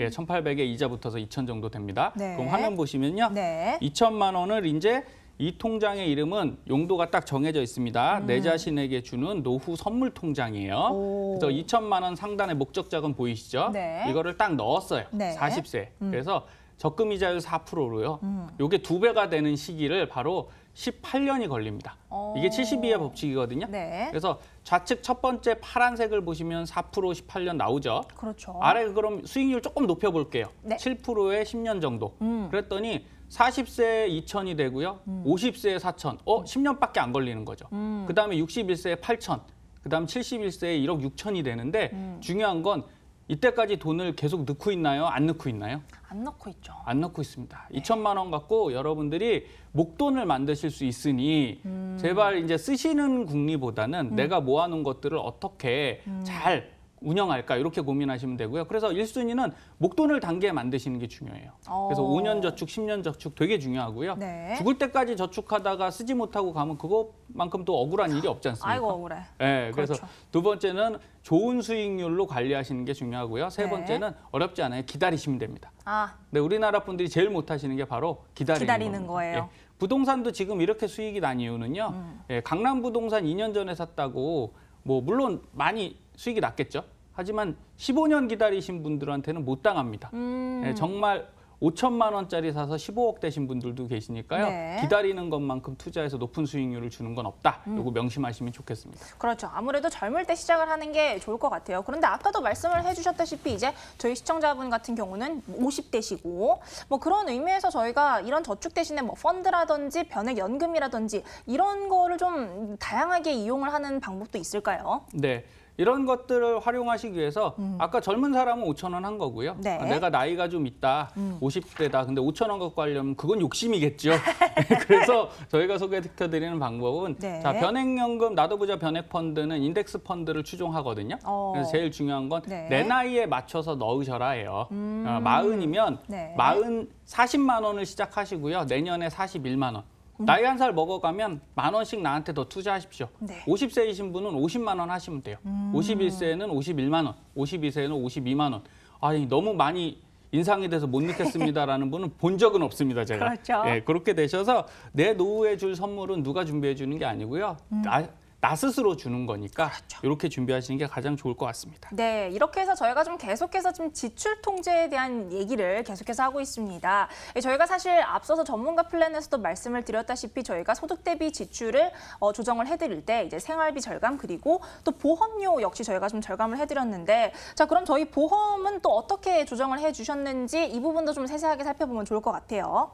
예, 1,800에 이자 붙어서 2천 정도 됩니다. 네. 그럼 화면 보시면요, 네, 2천만 원을 이제 이 통장의 이름은 용도가 딱 정해져 있습니다. 음. 내 자신에게 주는 노후 선물 통장이에요. 오. 그래서 2천만 원 상단의 목적 자금 보이시죠? 네. 이거를 딱 넣었어요. 네. 40세. 음. 그래서 적금 이자율 4%로요. 음. 요게 두 배가 되는 시기를 바로 18년이 걸립니다. 오. 어. 이게 72의 법칙이거든요. 네. 그래서 좌측 첫 번째 파란색을 보시면 4% 18년 나오죠. 그렇죠. 아래 그럼 수익률 조금 높여 볼게요. 네. 7%에 10년 정도. 음. 그랬더니 4 0 세에이천이 되고요. 5 0 세에사천 어, 1 음. 0년밖에안 걸리는 거죠. 음. 그다음에 6 1일 세에팔천 그다음 칠십일 세에일억육천이 되는데 음. 중요한 건 이때까지 돈을 계속 넣고 있나요? 안 넣고 있나요? 안 넣고 있죠. 안 넣고 있습니다. 네. 이천만원 갖고 여러분들이 목돈을 만드실 수 있으니 음. 제발 이제 쓰시는 궁리보다는 음. 내가 모아놓은 것들을 어떻게 음. 잘 운영할까 이렇게 고민하시면 되고요. 그래서 1순위는 목돈을 단계에 만드시는 게 중요해요. 그래서 5년 어. 저축, 10년 저축 되게 중요하고요. 네. 죽을 때까지 저축하다가 쓰지 못하고 가면 그것만큼 또 억울한 일이 없지 않습니까? 아이고 억울해. 네, 그래서 그렇죠. 두 번째는 좋은 수익률로 관리하시는 게 중요하고요. 세 네. 번째는 어렵지 않아요. 기다리시면 됩니다. 아. 근 우리나라 분들이 제일 못하시는 게 바로 기다리는, 기다리는 거예요. 예. 부동산도 지금 이렇게 수익이 난 이유는요. 음. 예, 강남 부동산 2년 전에 샀다고 뭐 물론 많이 수익이 낮겠죠. 하지만 15년 기다리신 분들한테는 못 당합니다. 음. 네, 정말 5천만 원짜리 사서 15억 되신 분들도 계시니까요. 네. 기다리는 것만큼 투자해서 높은 수익률을 주는 건 없다. 음. 요거 명심하시면 좋겠습니다. 그렇죠. 아무래도 젊을 때 시작을 하는 게 좋을 것 같아요. 그런데 아까도 말씀을 해주셨다시피 이제 저희 시청자분 같은 경우는 50대시고 뭐, 뭐 그런 의미에서 저희가 이런 저축 대신에 뭐 펀드라든지 변액연금이라든지 이런 거를 좀 다양하게 이용을 하는 방법도 있을까요? 네. 이런 것들을 활용하시기 위해서 음. 아까 젊은 사람은 5천 원 한 거고요. 네. 아, 내가 나이가 좀 있다, 음. 50대다. 근데 5천 원 갖고 하려면 그건 욕심이겠죠. 네, 그래서 저희가 소개시켜드리는 방법은 네. 자 변액연금 나도 부자 변액펀드는 인덱스 펀드를 추종하거든요. 어. 그래서 제일 중요한 건내 네. 나이에 맞춰서 넣으셔라해요 아, 음. 마흔이면 네. 마흔 40만 원을 시작하시고요. 내년에 41만 원. 음. 나이 한 살 먹어가면 만 원씩 나한테 더 투자하십시오. 네. 50세이신 분은 50만 원 하시면 돼요. 음. 51세에는 51만 원, 52세에는 52만 원. 아니 너무 많이 인상이돼서못 느꼈습니다라는 분은 본 적은 없습니다 제가. 그렇죠. 예, 그렇게 되셔서 내 노후에 줄 선물은 누가 준비해 주는 게 아니고요. 음. 아, 나 스스로 주는 거니까 그렇죠. 이렇게 준비하시는 게 가장 좋을 것 같습니다. 네, 이렇게 해서 저희가 좀 계속해서 좀 지출 통제에 대한 얘기를 계속해서 하고 있습니다. 예, 저희가 사실 앞서서 전문가 플랜에서도 말씀을 드렸다시피 저희가 소득 대비 지출을 어, 조정을 해드릴 때 이제 생활비 절감 그리고 또 보험료 역시 저희가 좀 절감을 해드렸는데 자 그럼 저희 보험은 또 어떻게 조정을 해주셨는지 이 부분도 좀 세세하게 살펴보면 좋을 것 같아요.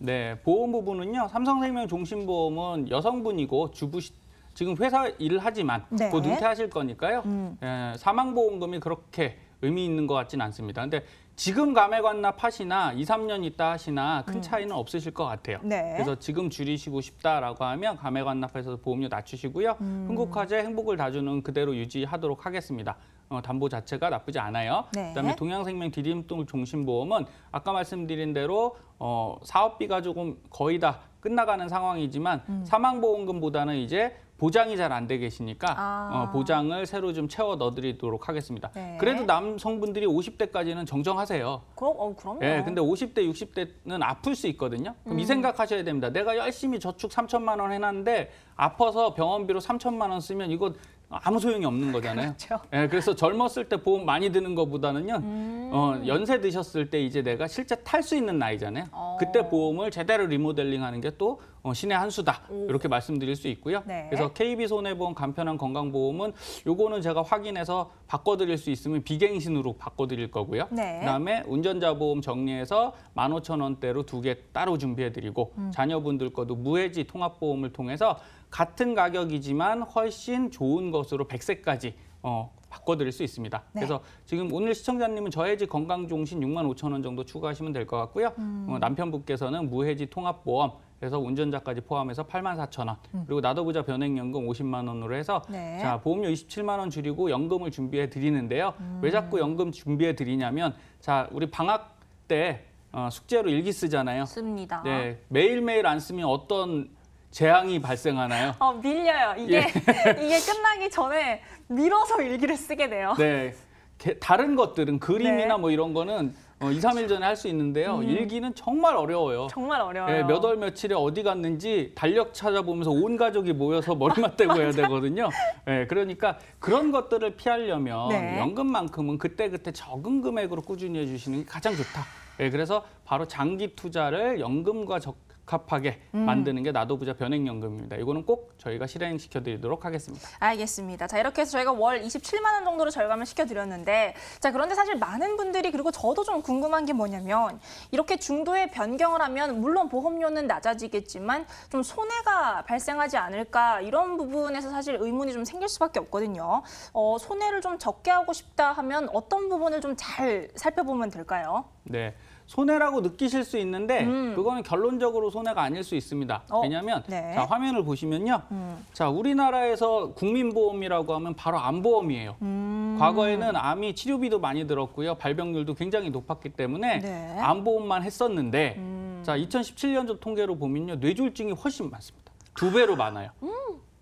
네, 보험 부분은요. 삼성생명 종신보험은 여성분이고 주부 시 지금 회사 일을 하지만 네. 곧 은퇴하실 거니까요. 음. 예, 사망보험금이 그렇게 의미 있는 것 같지는 않습니다. 근데 지금 감액관납하시나 2, 3년 있다 하시나 큰 음. 차이는 음. 없으실 것 같아요. 네. 그래서 지금 줄이시고 싶다라고 하면 감액관납해서 보험료 낮추시고요. 음. 흥국화재 행복을 다주는 그대로 유지하도록 하겠습니다. 어, 담보 자체가 나쁘지 않아요. 네. 그다음에 동양생명 디딤돌 종신보험은 아까 말씀드린 대로 어, 사업비가 조금 거의 다 끝나가는 상황이지만 음. 사망보험금보다는 이제 보장이 잘 안 되게 계시니까 아. 어, 보장을 새로 좀 채워 넣어드리도록 하겠습니다. 네. 그래도 남성분들이 50대까지는 정정하세요. 그럼, 어, 그럼요. 예, 근데 50대, 60대는 아플 수 있거든요. 그럼 음. 이 생각하셔야 됩니다. 내가 열심히 저축 3천만 원 해놨는데 아파서 병원비로 3천만 원 쓰면 이거 아무 소용이 없는 거잖아요. 그렇죠. 예, 그래서 젊었을 때 보험 많이 드는 것보다는요. 음. 어, 연세 드셨을 때 이제 내가 실제 탈 수 있는 나이잖아요. 어. 그때 보험을 제대로 리모델링하는 게또 어, 신의 한 수다 음. 이렇게 말씀드릴 수 있고요. 네. 그래서 KB손해보험 간편한 건강보험은 요거는 제가 확인해서 바꿔드릴 수 있으면 비갱신으로 바꿔드릴 거고요. 네. 그다음에 운전자보험 정리해서 만 오천 원대로두 개 따로 준비해드리고 음. 자녀분들 것도 무해지 통합보험을 통해서 같은 가격이지만 훨씬 좋은 것으로 백세까지 어, 바꿔드릴 수 있습니다. 네. 그래서 지금 오늘 시청자님은 저해지 건강종신 6만 5천 원 정도 추가하시면 될 것 같고요. 음. 어, 남편분께서는 무해지 통합보험 그래서 운전자까지 포함해서 8만 4천 원. 음. 그리고 나도부자 변액연금 50만 원으로 해서 네. 자 보험료 27만 원 줄이고 연금을 준비해 드리는데요. 음. 왜 자꾸 연금 준비해 드리냐면 자 우리 방학 때 어, 숙제로 일기 쓰잖아요. 씁니다. 네 매일 매일 안 쓰면 어떤 재앙이 발생하나요? 어, 밀려요. 이게 예. 이게 끝나기 전에 밀어서 일기를 쓰게 돼요. 네. 다른 것들은 그림이나 네. 뭐 이런 거는 어, 2, 3일 전에 할 수 있는데요. 음. 일기는 정말 어려워요. 정말 어려워요. 예, 몇월 며칠에 어디 갔는지 달력 찾아보면서 온 가족이 모여서 머리맡대고 해야 되거든요. 예, 그러니까 그런 것들을 피하려면 네. 연금만큼은 그때그때 적은 금액으로 꾸준히 해주시는 게 가장 좋다. 예, 그래서 바로 장기 투자를 연금과 적금 적합하게 음. 만드는 게 나도 부자 변액연금입니다. 이거는 꼭 저희가 실행시켜드리도록 하겠습니다. 알겠습니다. 자 이렇게 해서 저희가 월 27만 원 정도로 절감을 시켜드렸는데 자 그런데 사실 많은 분들이 그리고 저도 좀 궁금한 게 뭐냐면 이렇게 중도에 변경을 하면 물론 보험료는 낮아지겠지만 좀 손해가 발생하지 않을까 이런 부분에서 사실 의문이 좀 생길 수밖에 없거든요. 어, 손해를 좀 적게 하고 싶다 하면 어떤 부분을 좀 잘 살펴보면 될까요? 네. 손해라고 느끼실 수 있는데 음. 그거는 결론적으로 손해가 아닐 수 있습니다. 어? 왜냐하면 네. 자, 화면을 보시면요. 음. 자 우리나라에서 국민보험이라고 하면 바로 암보험이에요. 음. 과거에는 암이 치료비도 많이 들었고요. 발병률도 굉장히 높았기 때문에 네. 암보험만 했었는데 음. 자 2017년도 통계로 보면요. 뇌졸중이 훨씬 많습니다. 두 배로 많아요. 음.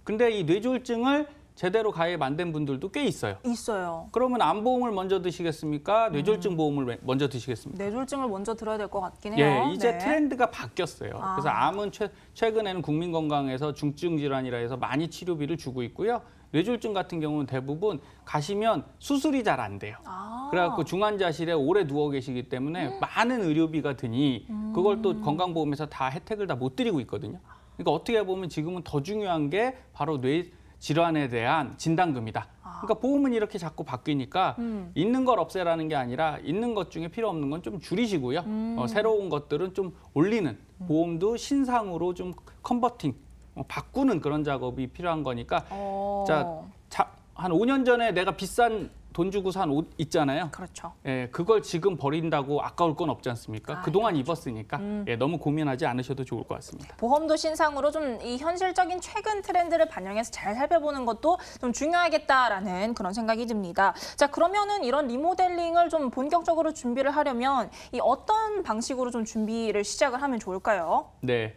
근데 이 뇌졸중을 제대로 가입 안 된 분들도 꽤 있어요. 있어요. 그러면 암보험을 먼저 드시겠습니까? 뇌졸중 음. 보험을 먼저 드시겠습니까? 뇌졸중을 먼저 들어야 될 것 같긴 예, 해요. 예, 이제 네. 트렌드가 바뀌었어요. 아. 그래서 암은 최, 최근에는 국민건강에서 중증 질환이라 해서 많이 치료비를 주고 있고요. 뇌졸중 같은 경우는 대부분 가시면 수술이 잘 안 돼요. 아. 그래갖고 중환자실에 오래 누워 계시기 때문에 음. 많은 의료비가 드니 그걸 또 음. 건강보험에서 다 혜택을 다 못 드리고 있거든요. 그러니까 어떻게 보면 지금은 더 중요한 게 바로 뇌 질환에 대한 진단금이다. 아. 그러니까 보험은 이렇게 자꾸 바뀌니까 음. 있는 걸 없애라는 게 아니라 있는 것 중에 필요 없는 건 좀 줄이시고요. 어, 음. 어, 새로운 것들은 좀 올리는 음. 보험도 신상으로 좀 컨버팅 어, 바꾸는 그런 작업이 필요한 거니까 어. 자, 자, 한 5년 전에 내가 비싼 돈 주고 산 옷 있잖아요. 그렇죠. 예, 그걸 지금 버린다고 아까울 건 없지 않습니까? 아, 그동안 그렇죠. 입었으니까 음. 예, 너무 고민하지 않으셔도 좋을 것 같습니다. 보험도 신상으로 좀 이 현실적인 최근 트렌드를 반영해서 잘 살펴보는 것도 좀 중요하겠다라는 그런 생각이 듭니다. 자, 그러면은 이런 리모델링을 좀 본격적으로 준비를 하려면 이 어떤 방식으로 좀 준비를 시작을 하면 좋을까요? 네.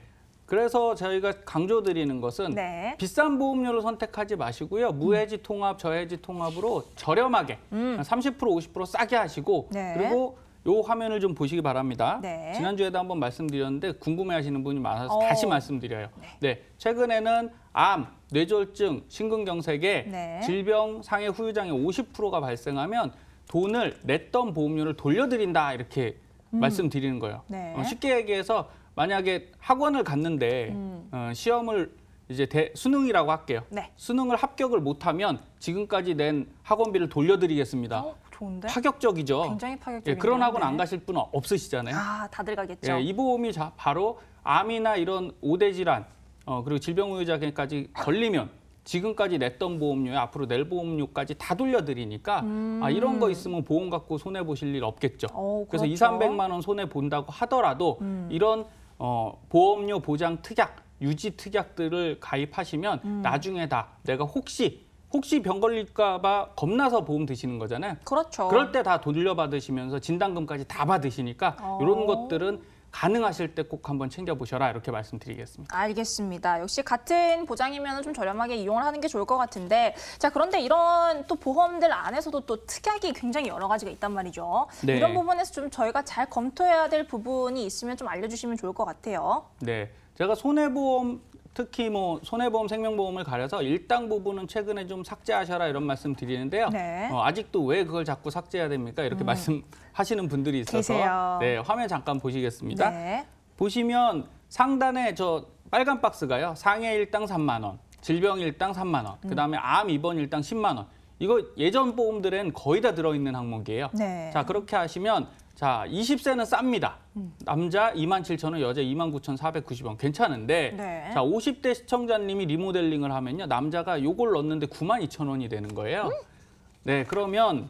그래서 저희가 강조드리는 것은 네. 비싼 보험료를 선택하지 마시고요. 무해지 통합, 저해지 통합으로 저렴하게 음. 30% 50% 싸게 하시고 네. 그리고 요 화면을 좀 보시기 바랍니다. 네. 지난주에도 한번 말씀드렸는데 궁금해하시는 분이 많아서 오. 어. 다시 말씀드려요. 네. 네. 최근에는 암, 뇌졸중, 심근경색의 네. 질병 상해 후유장애 50%가 발생하면 돈을 냈던 보험료를 돌려드린다 이렇게 음. 말씀드리는 거예요. 네. 어, 쉽게 얘기해서 만약에 학원을 갔는데 음. 어, 시험을 이제 대, 수능이라고 할게요. 네. 수능을 합격을 못하면 지금까지 낸 학원비를 돌려드리겠습니다. 어, 좋은데? 파격적이죠. 굉장히 파격적인. 예, 그런 학원 안 네. 가실 분 없으시잖아요. 아, 다들 가겠죠. 예, 이 보험이 자, 바로 암이나 이런 오대 질환 어, 그리고 질병우유자까지 걸리면 지금까지 냈던 보험료에 앞으로 낼 보험료까지 다 돌려드리니까 음. 아, 이런 거 음. 있으면 보험 갖고 손해 보실 일 없겠죠. 오, 어, 그래서 그렇죠. 2, 300만 원 손해 본다고 하더라도 음. 이런 어, 보험료 보장 특약, 유지 특약들을 가입하시면 음. 나중에 다 내가 혹시 혹시 병 걸릴까봐 겁나서 보험 드시는 거잖아요. 그렇죠. 그럴 때 다 돌려받으시면서 진단금까지 다 받으시니까 어. 이런 것들은 가능하실 때 꼭 한번 챙겨보셔라 이렇게 말씀드리겠습니다. 알겠습니다. 역시 같은 보장이면 좀 저렴하게 이용을 하는 게 좋을 것 같은데 자 그런데 이런 또 보험들 안에서도 또 특약이 굉장히 여러 가지가 있단 말이죠. 네. 이런 부분에서 좀 저희가 잘 검토해야 될 부분이 있으면 좀 알려주시면 좋을 것 같아요. 네. 제가 손해보험 특히 뭐 손해보험, 생명보험을 가려서 일당 부분은 최근에 좀 삭제하셔라 이런 말씀 드리는데요. 네. 어, 아직도 왜 그걸 자꾸 삭제해야 됩니까? 이렇게 음. 말씀하시는 분들이 있어서 네, 화면 잠깐 보시겠습니다. 네. 보시면 상단에 저 빨간 박스가요. 상해 일당 3만 원, 질병 일당 3만 원, 음. 그다음에 암 입원 일당 10만 원. 이거 예전 보험들은 거의 다 들어있는 항목이에요. 네. 자 그렇게 하시면 자, 20세는 쌉니다. 음. 남자 27,000원, 여자 29,490원. 괜찮은데 네. 자, 50대 시청자님이 리모델링을 하면요. 남자가 요걸 넣는데 92,000원이 되는 거예요. 음. 네, 그러면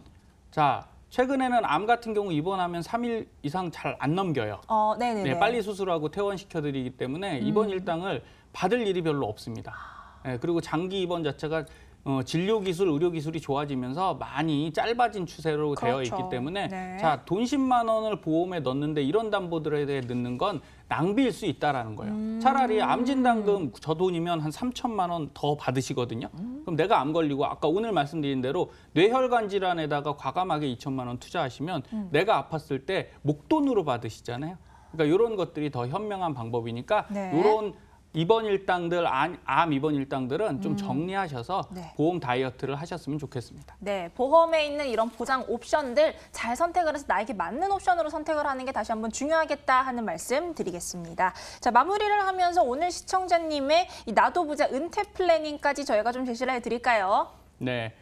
자, 최근에는 암 같은 경우 입원하면 3일 이상 잘 안 넘겨요. 어, 네네 네, 빨리 수술하고 퇴원시켜 드리기 때문에 음. 입원 일당을 받을 일이 별로 없습니다. 아. 네, 그리고 장기 입원 자체가 어, 진료 기술, 의료 기술이 좋아지면서 많이 짧아진 추세로 그렇죠. 되어 있기 때문에 네. 자, 돈 10만 원을 보험에 넣는데 이런 담보들에 대해 넣는 건 낭비일 수 있다라는 거예요. 음. 차라리 암 진단금 저 돈이면 한 3천만 원 더 받으시거든요. 음. 그럼 내가 암 걸리고 아까 오늘 말씀드린 대로 뇌혈관 질환에다가 과감하게 2천만 원 투자하시면 음. 내가 아팠을 때 목돈으로 받으시잖아요. 그러니까 이런 것들이 더 현명한 방법이니까 네. 이런 이번 일당들, 아, 암 이번 일당들은 좀 음. 정리하셔서 네. 보험 다이어트를 하셨으면 좋겠습니다. 네, 보험에 있는 이런 보장 옵션들 잘 선택을 해서 나에게 맞는 옵션으로 선택을 하는 게 다시 한번 중요하겠다 하는 말씀 드리겠습니다. 자, 마무리를 하면서 오늘 시청자님의 나도 부자 은퇴 플래닝까지 저희가 좀 제시를 해드릴까요? 네,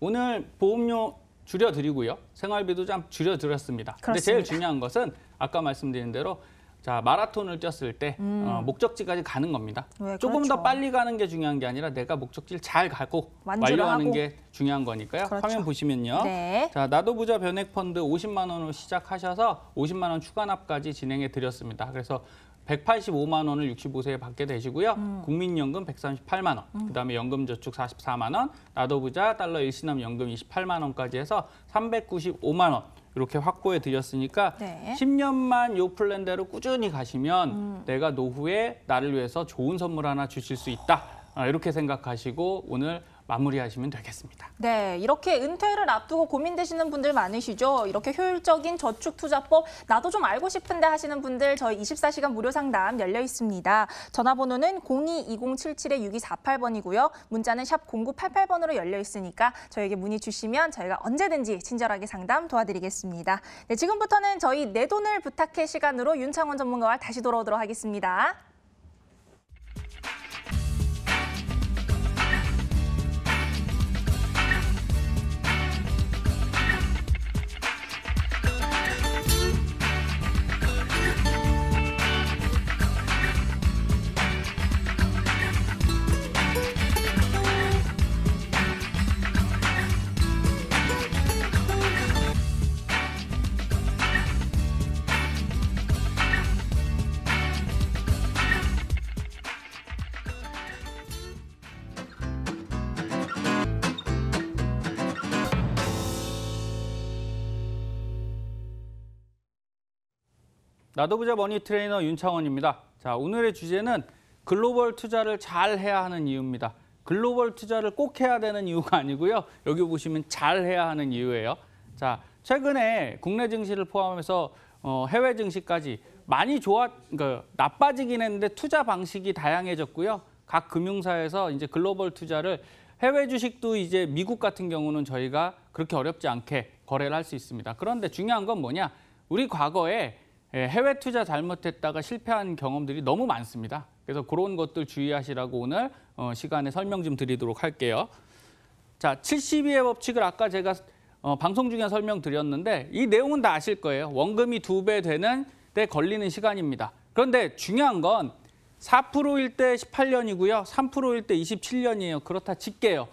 오늘 보험료 줄여드리고요. 생활비도 좀 줄여드렸습니다. 그런데 제일 중요한 것은 아까 말씀드린 대로 자 마라톤을 뛰었을 때 어, 음. 어, 목적지까지 가는 겁니다. 네, 조금 그렇죠. 더 빨리 가는 게 중요한 게 아니라 내가 목적지를 잘 가고 완료하는 하고. 게 중요한 거니까요. 그렇죠. 화면 보시면요. 네. 자 나도 부자 변액 펀드 50만 원으로 시작하셔서 50만 원 추가 납까지 진행해 드렸습니다. 그래서 185만 원을 65세에 받게 되시고요. 음. 국민연금 138만 원, 음. 그다음에 연금저축 44만 원, 나도 부자 달러 일시남 연금 28만 원까지 해서 395만 원. 이렇게 확보해 드렸으니까 네. 10년만 요 플랜대로 꾸준히 가시면 음. 내가 노후에 나를 위해서 좋은 선물 하나 주실 수 있다. 아, 이렇게 생각하시고 오늘 마무리하시면 되겠습니다. 네, 이렇게 은퇴를 앞두고 고민되시는 분들 많으시죠? 이렇게 효율적인 저축투자법 나도 좀 알고 싶은데 하시는 분들 저희 24시간 무료 상담 열려 있습니다. 전화번호는 022077-6248번이고요. 문자는 샵 0988번으로 열려 있으니까 저에게 문의 주시면 저희가 언제든지 친절하게 상담 도와드리겠습니다. 네, 지금부터는 저희 내 돈을 부탁해 시간으로 윤창원 전문가와 다시 돌아오도록 하겠습니다. 나도부자 머니 트레이너 윤창원입니다. 자, 오늘의 주제는 글로벌 투자를 잘 해야 하는 이유입니다. 글로벌 투자를 꼭 해야 되는 이유가 아니고요. 여기 보시면 잘 해야 하는 이유예요. 자, 최근에 국내 증시를 포함해서 어, 해외 증시까지 많이 좋아, 그러니까 나빠지긴 했는데 투자 방식이 다양해졌고요. 각 금융사에서 이제 글로벌 투자를 해외 주식도 이제 미국 같은 경우는 저희가 그렇게 어렵지 않게 거래를 할 수 있습니다. 그런데 중요한 건 뭐냐? 우리 과거에 예, 해외 투자 잘못했다가 실패한 경험들이 너무 많습니다. 그래서 그런 것들 주의하시라고 오늘 어, 시간에 설명 좀 드리도록 할게요. 자, 72의 법칙을 아까 제가 어, 방송 중에 설명드렸는데 이 내용은 다 아실 거예요. 원금이 두 배 되는 때 걸리는 시간입니다. 그런데 중요한 건 4%일 때 18년이고요. 3%일 때 27년이에요. 그렇다 칠게요.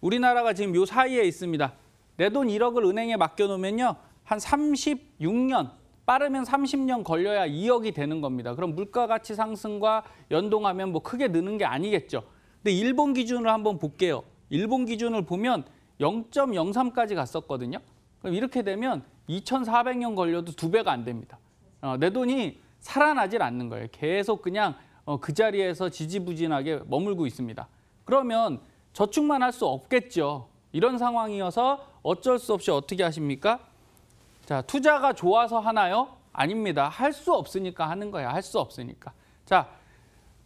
우리나라가 지금 요 사이에 있습니다. 내 돈 1억을 은행에 맡겨놓으면요. 한 36년 빠르면 30년 걸려야 2억이 되는 겁니다. 그럼 물가 가치 상승과 연동하면 뭐 크게 느는 게 아니겠죠. 근데 일본 기준을 한번 볼게요. 일본 기준을 보면 0.03까지 갔었거든요. 그럼 이렇게 되면 2,400년 걸려도 두 배가 안 됩니다. 어, 내 돈이 살아나질 않는 거예요. 계속 그냥 어, 그 자리에서 지지부진하게 머물고 있습니다. 그러면 저축만 할 수 없겠죠. 이런 상황이어서 어쩔 수 없이 어떻게 하십니까? 자, 투자가 좋아서 하나요? 아닙니다. 할 수 없으니까 하는 거야. 할 수 없으니까. 자,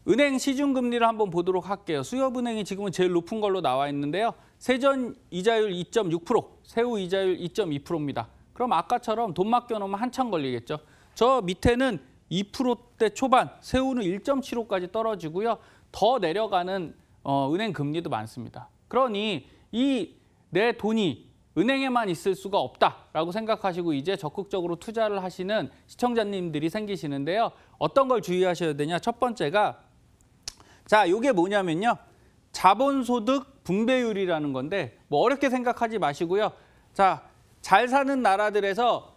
은행 시중금리를 한번 보도록 할게요. 수협은행이 지금은 제일 높은 걸로 나와 있는데요. 세전 이자율 2.6%, 세후 이자율 2.2%입니다. 그럼 아까처럼 돈 맡겨놓으면 한참 걸리겠죠. 저 밑에는 2%대 초반, 세후는 1.75까지 떨어지고요. 더 내려가는 어, 은행 금리도 많습니다. 그러니 이 내 돈이 은행에만 있을 수가 없다라고 생각하시고 이제 적극적으로 투자를 하시는 시청자님들이 생기시는데요. 어떤 걸 주의하셔야 되냐? 첫 번째가 자, 이게 뭐냐면요. 자본소득 분배율이라는 건데 뭐 어렵게 생각하지 마시고요. 자, 잘 사는 나라들에서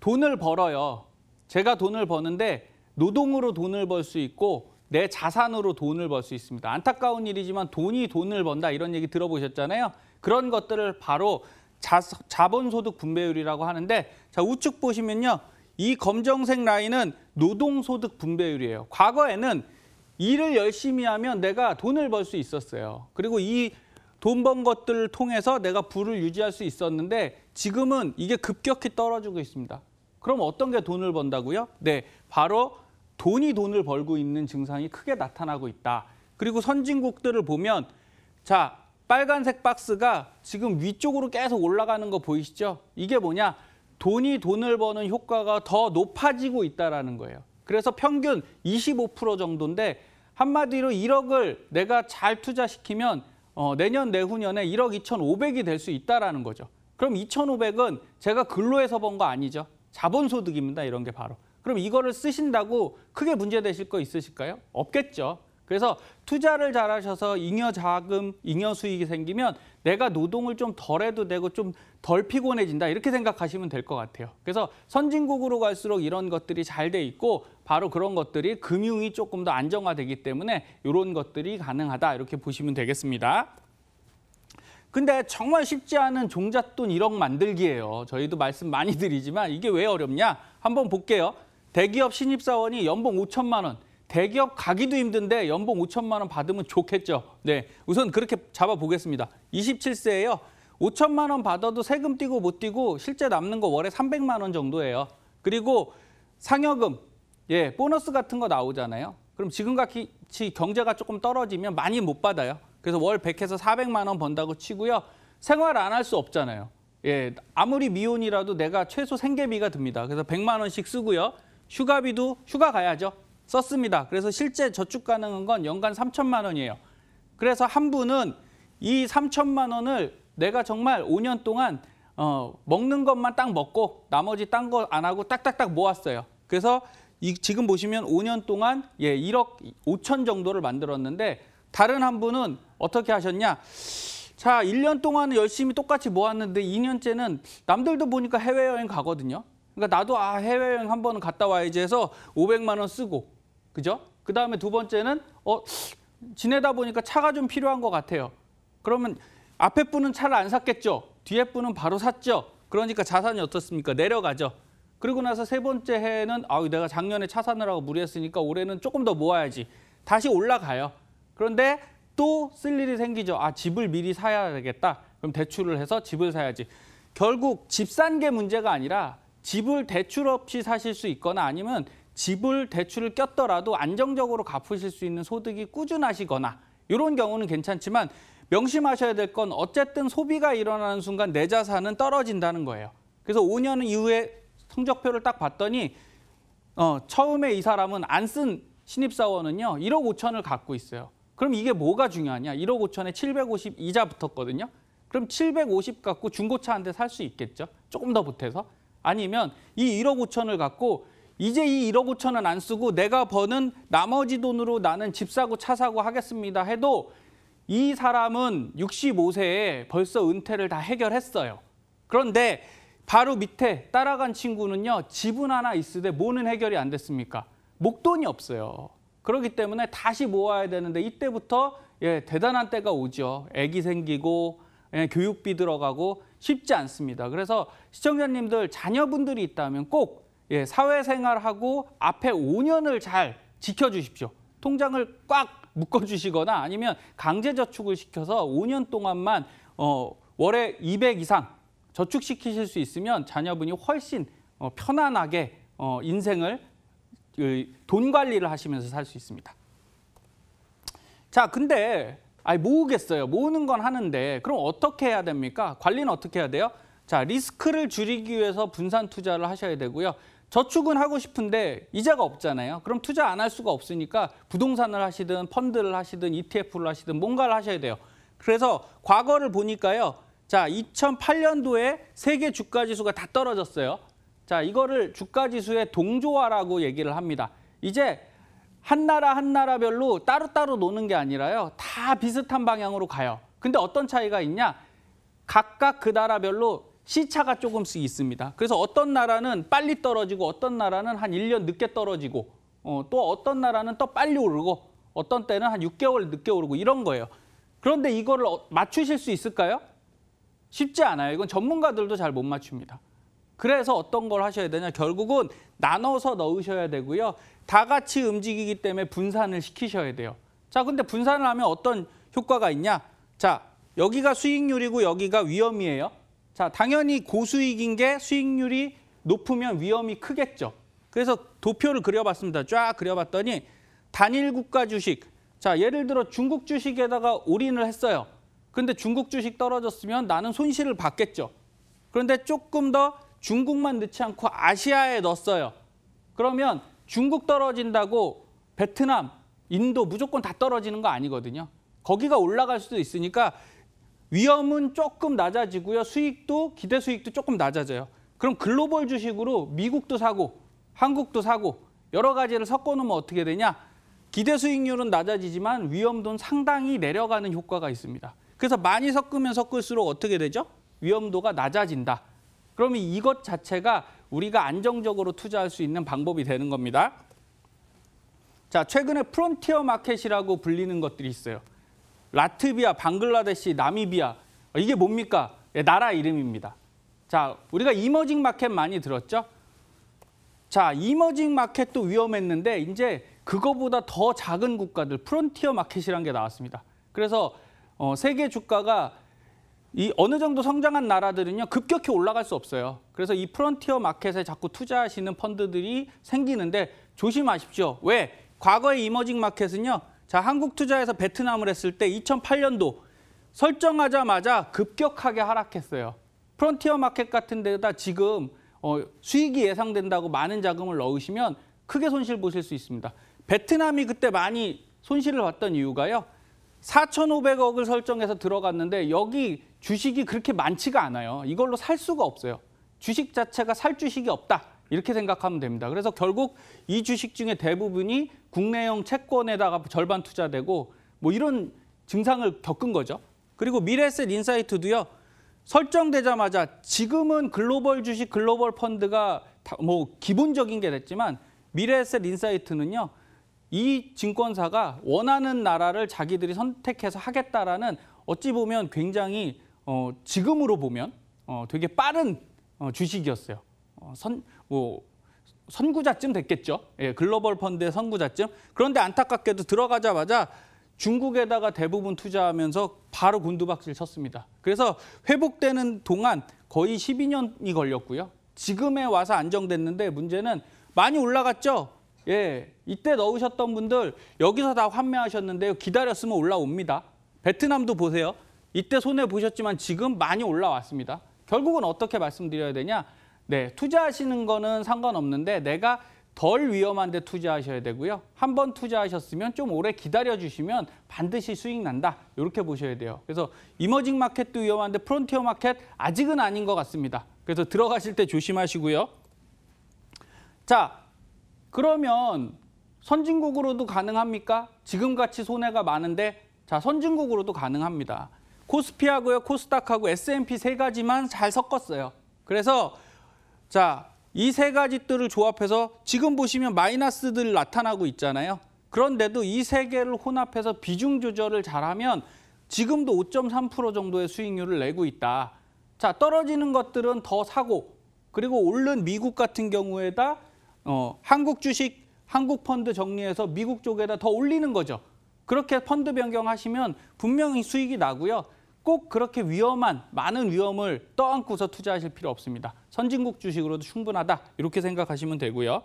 돈을 벌어요. 제가 돈을 버는데 노동으로 돈을 벌 수 있고 내 자산으로 돈을 벌 수 있습니다. 안타까운 일이지만 돈이 돈을 번다 이런 얘기 들어보셨잖아요. 그런 것들을 바로 자, 본소득 분배율이라고 하는데 자 우측 보시면요. 이 검정색 라인은 노동소득 분배율이에요. 과거에는 일을 열심히 하면 내가 돈을 벌 수 있었어요. 그리고 이 돈 번 것들을 통해서 내가 부를 유지할 수 있었는데 지금은 이게 급격히 떨어지고 있습니다. 그럼 어떤 게 돈을 번다고요? 네, 바로 돈이 돈을 벌고 있는 증상이 크게 나타나고 있다. 그리고 선진국들을 보면 자 빨간색 박스가 지금 위쪽으로 계속 올라가는 거 보이시죠? 이게 뭐냐? 돈이 돈을 버는 효과가 더 높아지고 있다라는 거예요. 그래서 평균 25% 정도인데 한마디로 1억을 내가 잘 투자시키면 어, 내년 내후년에 1억 2,500이 될 수 있다라는 거죠. 그럼 2,500은 제가 근로에서번 거 아니죠. 자본소득입니다. 이런 게 바로. 그럼 이거를 쓰신다고 크게 문제되실 거 있으실까요? 없겠죠. 그래서 투자를 잘하셔서 잉여 자금, 잉여 수익이 생기면 내가 노동을 좀 덜 해도 되고 좀 덜 피곤해진다 이렇게 생각하시면 될 것 같아요. 그래서 선진국으로 갈수록 이런 것들이 잘 돼 있고 바로 그런 것들이 금융이 조금 더 안정화되기 때문에 이런 것들이 가능하다 이렇게 보시면 되겠습니다. 근데 정말 쉽지 않은 종잣돈 1억 만들기예요. 저희도 말씀 많이 드리지만 이게 왜 어렵냐? 한번 볼게요. 대기업 신입사원이 연봉 5천만 원, 대기업 가기도 힘든데 연봉 5천만 원 받으면 좋겠죠. 네, 우선 그렇게 잡아보겠습니다. 27세예요. 5천만 원 받아도 세금 띄고 못 띄고 실제 남는 거 월에 300만 원 정도예요. 그리고 상여금, 예, 보너스 같은 거 나오잖아요. 그럼 지금같이 경제가 조금 떨어지면 많이 못 받아요. 그래서 월 100에서 400만 원 번다고 치고요. 생활 안 할 수 없잖아요. 예, 아무리 미혼이라도 내가 최소 생계비가 듭니다. 그래서 100만 원씩 쓰고요. 휴가비도 휴가 가야죠. 썼습니다. 그래서 실제 저축 가능한 건 연간 3천만 원이에요. 그래서 한 분은 이 3천만 원을 내가 정말 5년 동안 어, 먹는 것만 딱 먹고 나머지 딴 거 안 하고 딱딱딱 모았어요. 그래서 이, 지금 보시면 5년 동안 예, 1억 5천 정도를 만들었는데 다른 한 분은 어떻게 하셨냐? 자, 1년 동안 열심히 똑같이 모았는데 2년째는 남들도 보니까 해외여행 가거든요. 그러니까 나도 아 해외여행 한 번은 갔다 와야지 해서 500만 원 쓰고 그죠? 그 다음에 두 번째는 어 지내다 보니까 차가 좀 필요한 것 같아요. 그러면 앞에 분은 차를 안 샀겠죠. 뒤에 분은 바로 샀죠. 그러니까 자산이 어떻습니까? 내려가죠. 그리고 나서 세 번째 해는 아우 내가 작년에 차 사느라고 무리했으니까 올해는 조금 더 모아야지. 다시 올라가요. 그런데 또 쓸 일이 생기죠. 아 집을 미리 사야 되겠다. 그럼 대출을 해서 집을 사야지. 결국 집 산 게 문제가 아니라 집을 대출 없이 사실 수 있거나 아니면 집을 대출을 꼈더라도 안정적으로 갚으실 수 있는 소득이 꾸준하시거나 이런 경우는 괜찮지만 명심하셔야 될 건 어쨌든 소비가 일어나는 순간 내 자산은 떨어진다는 거예요. 그래서 5년 이후에 성적표를 딱 봤더니 어, 처음에 이 사람은 안 쓴 신입사원은요. 1억 5천을 갖고 있어요. 그럼 이게 뭐가 중요하냐. 1억 5천에 750 이자 붙었거든요. 그럼 750 갖고 중고차 한 대 살 수 있겠죠. 조금 더 보태서. 아니면 이 1억 5천을 갖고 이제 이 1억 5천 원안 쓰고 내가 버는 나머지 돈으로 나는 집 사고 차 사고 하겠습니다 해도 이 사람은 65세에 벌써 은퇴를 다 해결했어요. 그런데 바로 밑에 따라간 친구는요. 집은 하나 있으되 뭐는 해결이 안 됐습니까? 목돈이 없어요. 그렇기 때문에 다시 모아야 되는데 이때부터 예, 대단한 때가 오죠. 애기 생기고 예, 교육비 들어가고 쉽지 않습니다. 그래서 시청자님들 자녀분들이 있다면 꼭 예, 사회생활하고 앞에 5년을 잘 지켜주십시오. 통장을 꽉 묶어주시거나 아니면 강제저축을 시켜서 5년 동안만 어, 월에 200 이상 저축시키실 수 있으면 자녀분이 훨씬 어, 편안하게 어, 인생을 그, 돈 관리를 하시면서 살 수 있습니다. 자, 근데 아니 모으겠어요. 모으는 건 하는데 그럼 어떻게 해야 됩니까? 관리는 어떻게 해야 돼요? 자, 리스크를 줄이기 위해서 분산 투자를 하셔야 되고요. 저축은 하고 싶은데 이자가 없잖아요. 그럼 투자 안 할 수가 없으니까 부동산을 하시든 펀드를 하시든 ETF를 하시든 뭔가를 하셔야 돼요. 그래서 과거를 보니까요. 자, 2008년도에 세계 주가 지수가 다 떨어졌어요. 자, 이거를 주가 지수의 동조화라고 얘기를 합니다. 이제 한 나라 한 나라별로 따로따로 노는 게 아니라요. 다 비슷한 방향으로 가요. 근데 어떤 차이가 있냐? 각각 그 나라별로 시차가 조금씩 있습니다. 그래서 어떤 나라는 빨리 떨어지고 어떤 나라는 한 1년 늦게 떨어지고 어, 또 어떤 나라는 또 빨리 오르고 어떤 때는 한 6개월 늦게 오르고 이런 거예요. 그런데 이거를 어, 맞추실 수 있을까요? 쉽지 않아요. 이건 전문가들도 잘 못 맞춥니다. 그래서 어떤 걸 하셔야 되냐. 결국은 나눠서 넣으셔야 되고요. 다 같이 움직이기 때문에 분산을 시키셔야 돼요. 자, 근데 분산을 하면 어떤 효과가 있냐? 자, 여기가 수익률이고 여기가 위험이에요. 자, 당연히 고수익인 게 수익률이 높으면 위험이 크겠죠. 그래서 도표를 그려봤습니다. 쫙 그려봤더니 단일 국가 주식. 자, 예를 들어 중국 주식에다가 올인을 했어요. 근데 중국 주식 떨어졌으면 나는 손실을 받겠죠. 그런데 조금 더 중국만 넣지 않고 아시아에 넣었어요. 그러면 중국 떨어진다고 베트남, 인도 무조건 다 떨어지는 거 아니거든요. 거기가 올라갈 수도 있으니까 위험은 조금 낮아지고요. 수익도 기대 수익도 조금 낮아져요. 그럼 글로벌 주식으로 미국도 사고 한국도 사고 여러 가지를 섞어 놓으면 어떻게 되냐? 기대 수익률은 낮아지지만 위험도는 상당히 내려가는 효과가 있습니다. 그래서 많이 섞으면 섞을수록 어떻게 되죠? 위험도가 낮아진다. 그러면 이것 자체가 우리가 안정적으로 투자할 수 있는 방법이 되는 겁니다. 자, 최근에 프론티어 마켓이라고 불리는 것들이 있어요. 라트비아, 방글라데시, 나미비아 이게 뭡니까? 예, 나라 이름입니다. 자, 우리가 이머징 마켓 많이 들었죠? 자, 이머징 마켓도 위험했는데 이제 그거보다 더 작은 국가들 프론티어 마켓이란 게 나왔습니다. 그래서 어, 세계 주가가 이 어느 정도 성장한 나라들은요 급격히 올라갈 수 없어요. 그래서 이 프론티어 마켓에 자꾸 투자하시는 펀드들이 생기는데 조심하십시오. 왜? 과거의 이머징 마켓은요 자, 한국 투자에서 베트남을 했을 때 2008년도 설정하자마자 급격하게 하락했어요. 프론티어 마켓 같은 데다 지금 어, 수익이 예상된다고 많은 자금을 넣으시면 크게 손실 보실 수 있습니다. 베트남이 그때 많이 손실을 봤던 이유가요. 4,500억을 설정해서 들어갔는데 여기 주식이 그렇게 많지가 않아요. 이걸로 살 수가 없어요. 주식 자체가 살 주식이 없다. 이렇게 생각하면 됩니다. 그래서 결국 이 주식 중에 대부분이 국내형 채권에다가 절반 투자되고 뭐 이런 증상을 겪은 거죠. 그리고 미래셋 인사이트도요. 설정되자마자 지금은 글로벌 주식 글로벌 펀드가 뭐 기본적인 게 됐지만 미래에셋 인사이트는요. 이 증권사가 원하는 나라를 자기들이 선택해서 하겠다라는 어찌 보면 굉장히 어, 지금으로 보면 어, 되게 빠른 어, 주식이었어요. 어, 선, 뭐, 선구자쯤 됐겠죠. 예, 글로벌 펀드의 선구자쯤. 그런데 안타깝게도 들어가자마자 중국에다가 대부분 투자하면서 바로 군두박질 쳤습니다. 그래서 회복되는 동안 거의 12년이 걸렸고요. 지금에 와서 안정됐는데 문제는 많이 올라갔죠. 예, 이때 넣으셨던 분들 여기서 다 환매하셨는데요. 기다렸으면 올라옵니다. 베트남도 보세요. 이때 손해 보셨지만 지금 많이 올라왔습니다. 결국은 어떻게 말씀드려야 되냐? 네, 투자하시는 거는 상관없는데 내가 덜 위험한데 투자하셔야 되고요. 한번 투자하셨으면 좀 오래 기다려주시면 반드시 수익 난다. 이렇게 보셔야 돼요. 그래서 이머징 마켓도 위험한데 프론티어 마켓 아직은 아닌 것 같습니다. 그래서 들어가실 때 조심하시고요. 자, 그러면 선진국으로도 가능합니까? 지금같이 손해가 많은데 자 선진국으로도 가능합니다. 코스피하고요, 코스닥하고 S&P 세 가지만 잘 섞었어요. 그래서 자, 이 세 가지 뜰을 조합해서 지금 보시면 마이너스들 나타나고 있잖아요. 그런데도 이 세 개를 혼합해서 비중 조절을 잘하면 지금도 5.3% 정도의 수익률을 내고 있다. 자, 떨어지는 것들은 더 사고 그리고 오른 미국 같은 경우에다 어, 한국 주식, 한국 펀드 정리해서 미국 쪽에다 더 올리는 거죠. 그렇게 펀드 변경하시면 분명히 수익이 나고요. 꼭 그렇게 위험한 많은 위험을 떠안고서 투자하실 필요 없습니다. 선진국 주식으로도 충분하다 이렇게 생각하시면 되고요.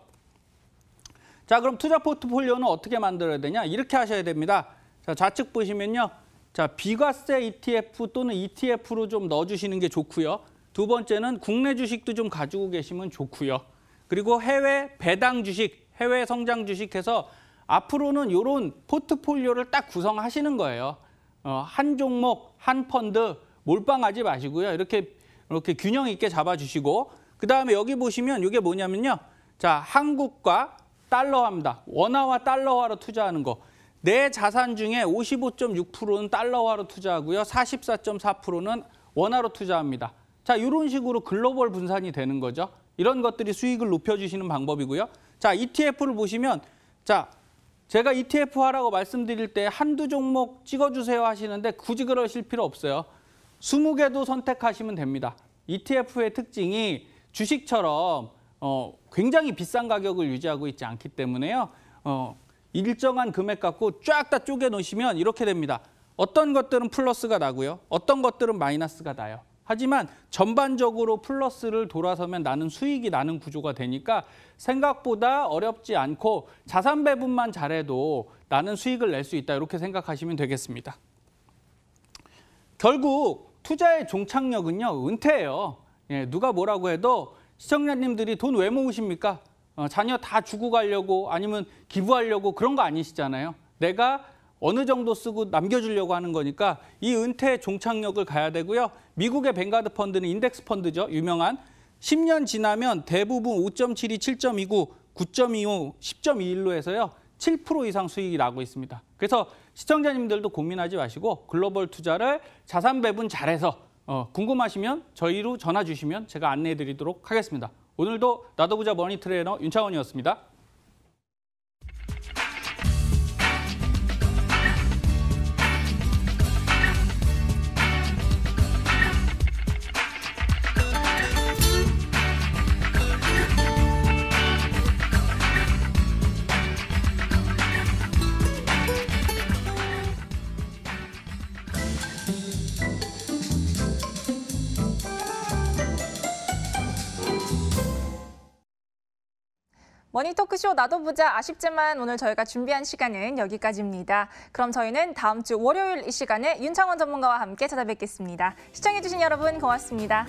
자 그럼 투자 포트폴리오는 어떻게 만들어야 되냐 이렇게 하셔야 됩니다. 자 좌측 보시면요. 자 비과세 ETF 또는 ETF로 좀 넣어주시는 게 좋고요. 두 번째는 국내 주식도 좀 가지고 계시면 좋고요. 그리고 해외 배당 주식, 해외 성장 주식해서 앞으로는 이런 포트폴리오를 딱 구성하시는 거예요. 어, 한 종목, 한 펀드 몰빵하지 마시고요. 이렇게 이렇게 균형 있게 잡아주시고 그다음에 여기 보시면 이게 뭐냐면요. 자, 한국과 달러화입니다. 원화와 달러화로 투자하는 거. 내 자산 중에 55.6%는 달러화로 투자하고요. 44.4%는 원화로 투자합니다. 자, 이런 식으로 글로벌 분산이 되는 거죠. 이런 것들이 수익을 높여주시는 방법이고요. 자, ETF를 보시면 자, 제가 ETF 하라고 말씀드릴 때 한두 종목 찍어주세요 하시는데 굳이 그러실 필요 없어요. 20개도 선택하시면 됩니다. ETF의 특징이 주식처럼 어, 굉장히 비싼 가격을 유지하고 있지 않기 때문에요. 어, 일정한 금액 갖고 쫙 다 쪼개 놓으시면 이렇게 됩니다. 어떤 것들은 플러스가 나고요. 어떤 것들은 마이너스가 나요. 하지만 전반적으로 플러스를 돌아서면 나는 수익이 나는 구조가 되니까 생각보다 어렵지 않고 자산 배분만 잘해도 나는 수익을 낼 수 있다 이렇게 생각하시면 되겠습니다. 결국 투자의 종착역은요 은퇴예요. 예, 누가 뭐라고 해도 시청자님들이 돈 왜 모으십니까? 어, 자녀 다 주고 가려고 아니면 기부하려고 그런 거 아니시잖아요. 내가 어느 정도 쓰고 남겨주려고 하는 거니까 이 은퇴 종착역을 가야 되고요. 미국의 벵가드 펀드는 인덱스 펀드죠. 유명한. 10년 지나면 대부분 5.72, 7.29, 9.25, 10.21로 해서요. 7% 이상 수익이 나고 있습니다. 그래서 시청자님들도 고민하지 마시고 글로벌 투자를 자산 배분 잘해서 어, 궁금하시면 저희로 전화 주시면 제가 안내해 드리도록 하겠습니다. 오늘도 나도 부자 머니 트레이너 윤창원이었습니다. 머니 토크쇼 나도 보자 아쉽지만 오늘 저희가 준비한 시간은 여기까지입니다. 그럼 저희는 다음 주 월요일 이 시간에 윤창원 전문가와 함께 찾아뵙겠습니다. 시청해주신 여러분 고맙습니다.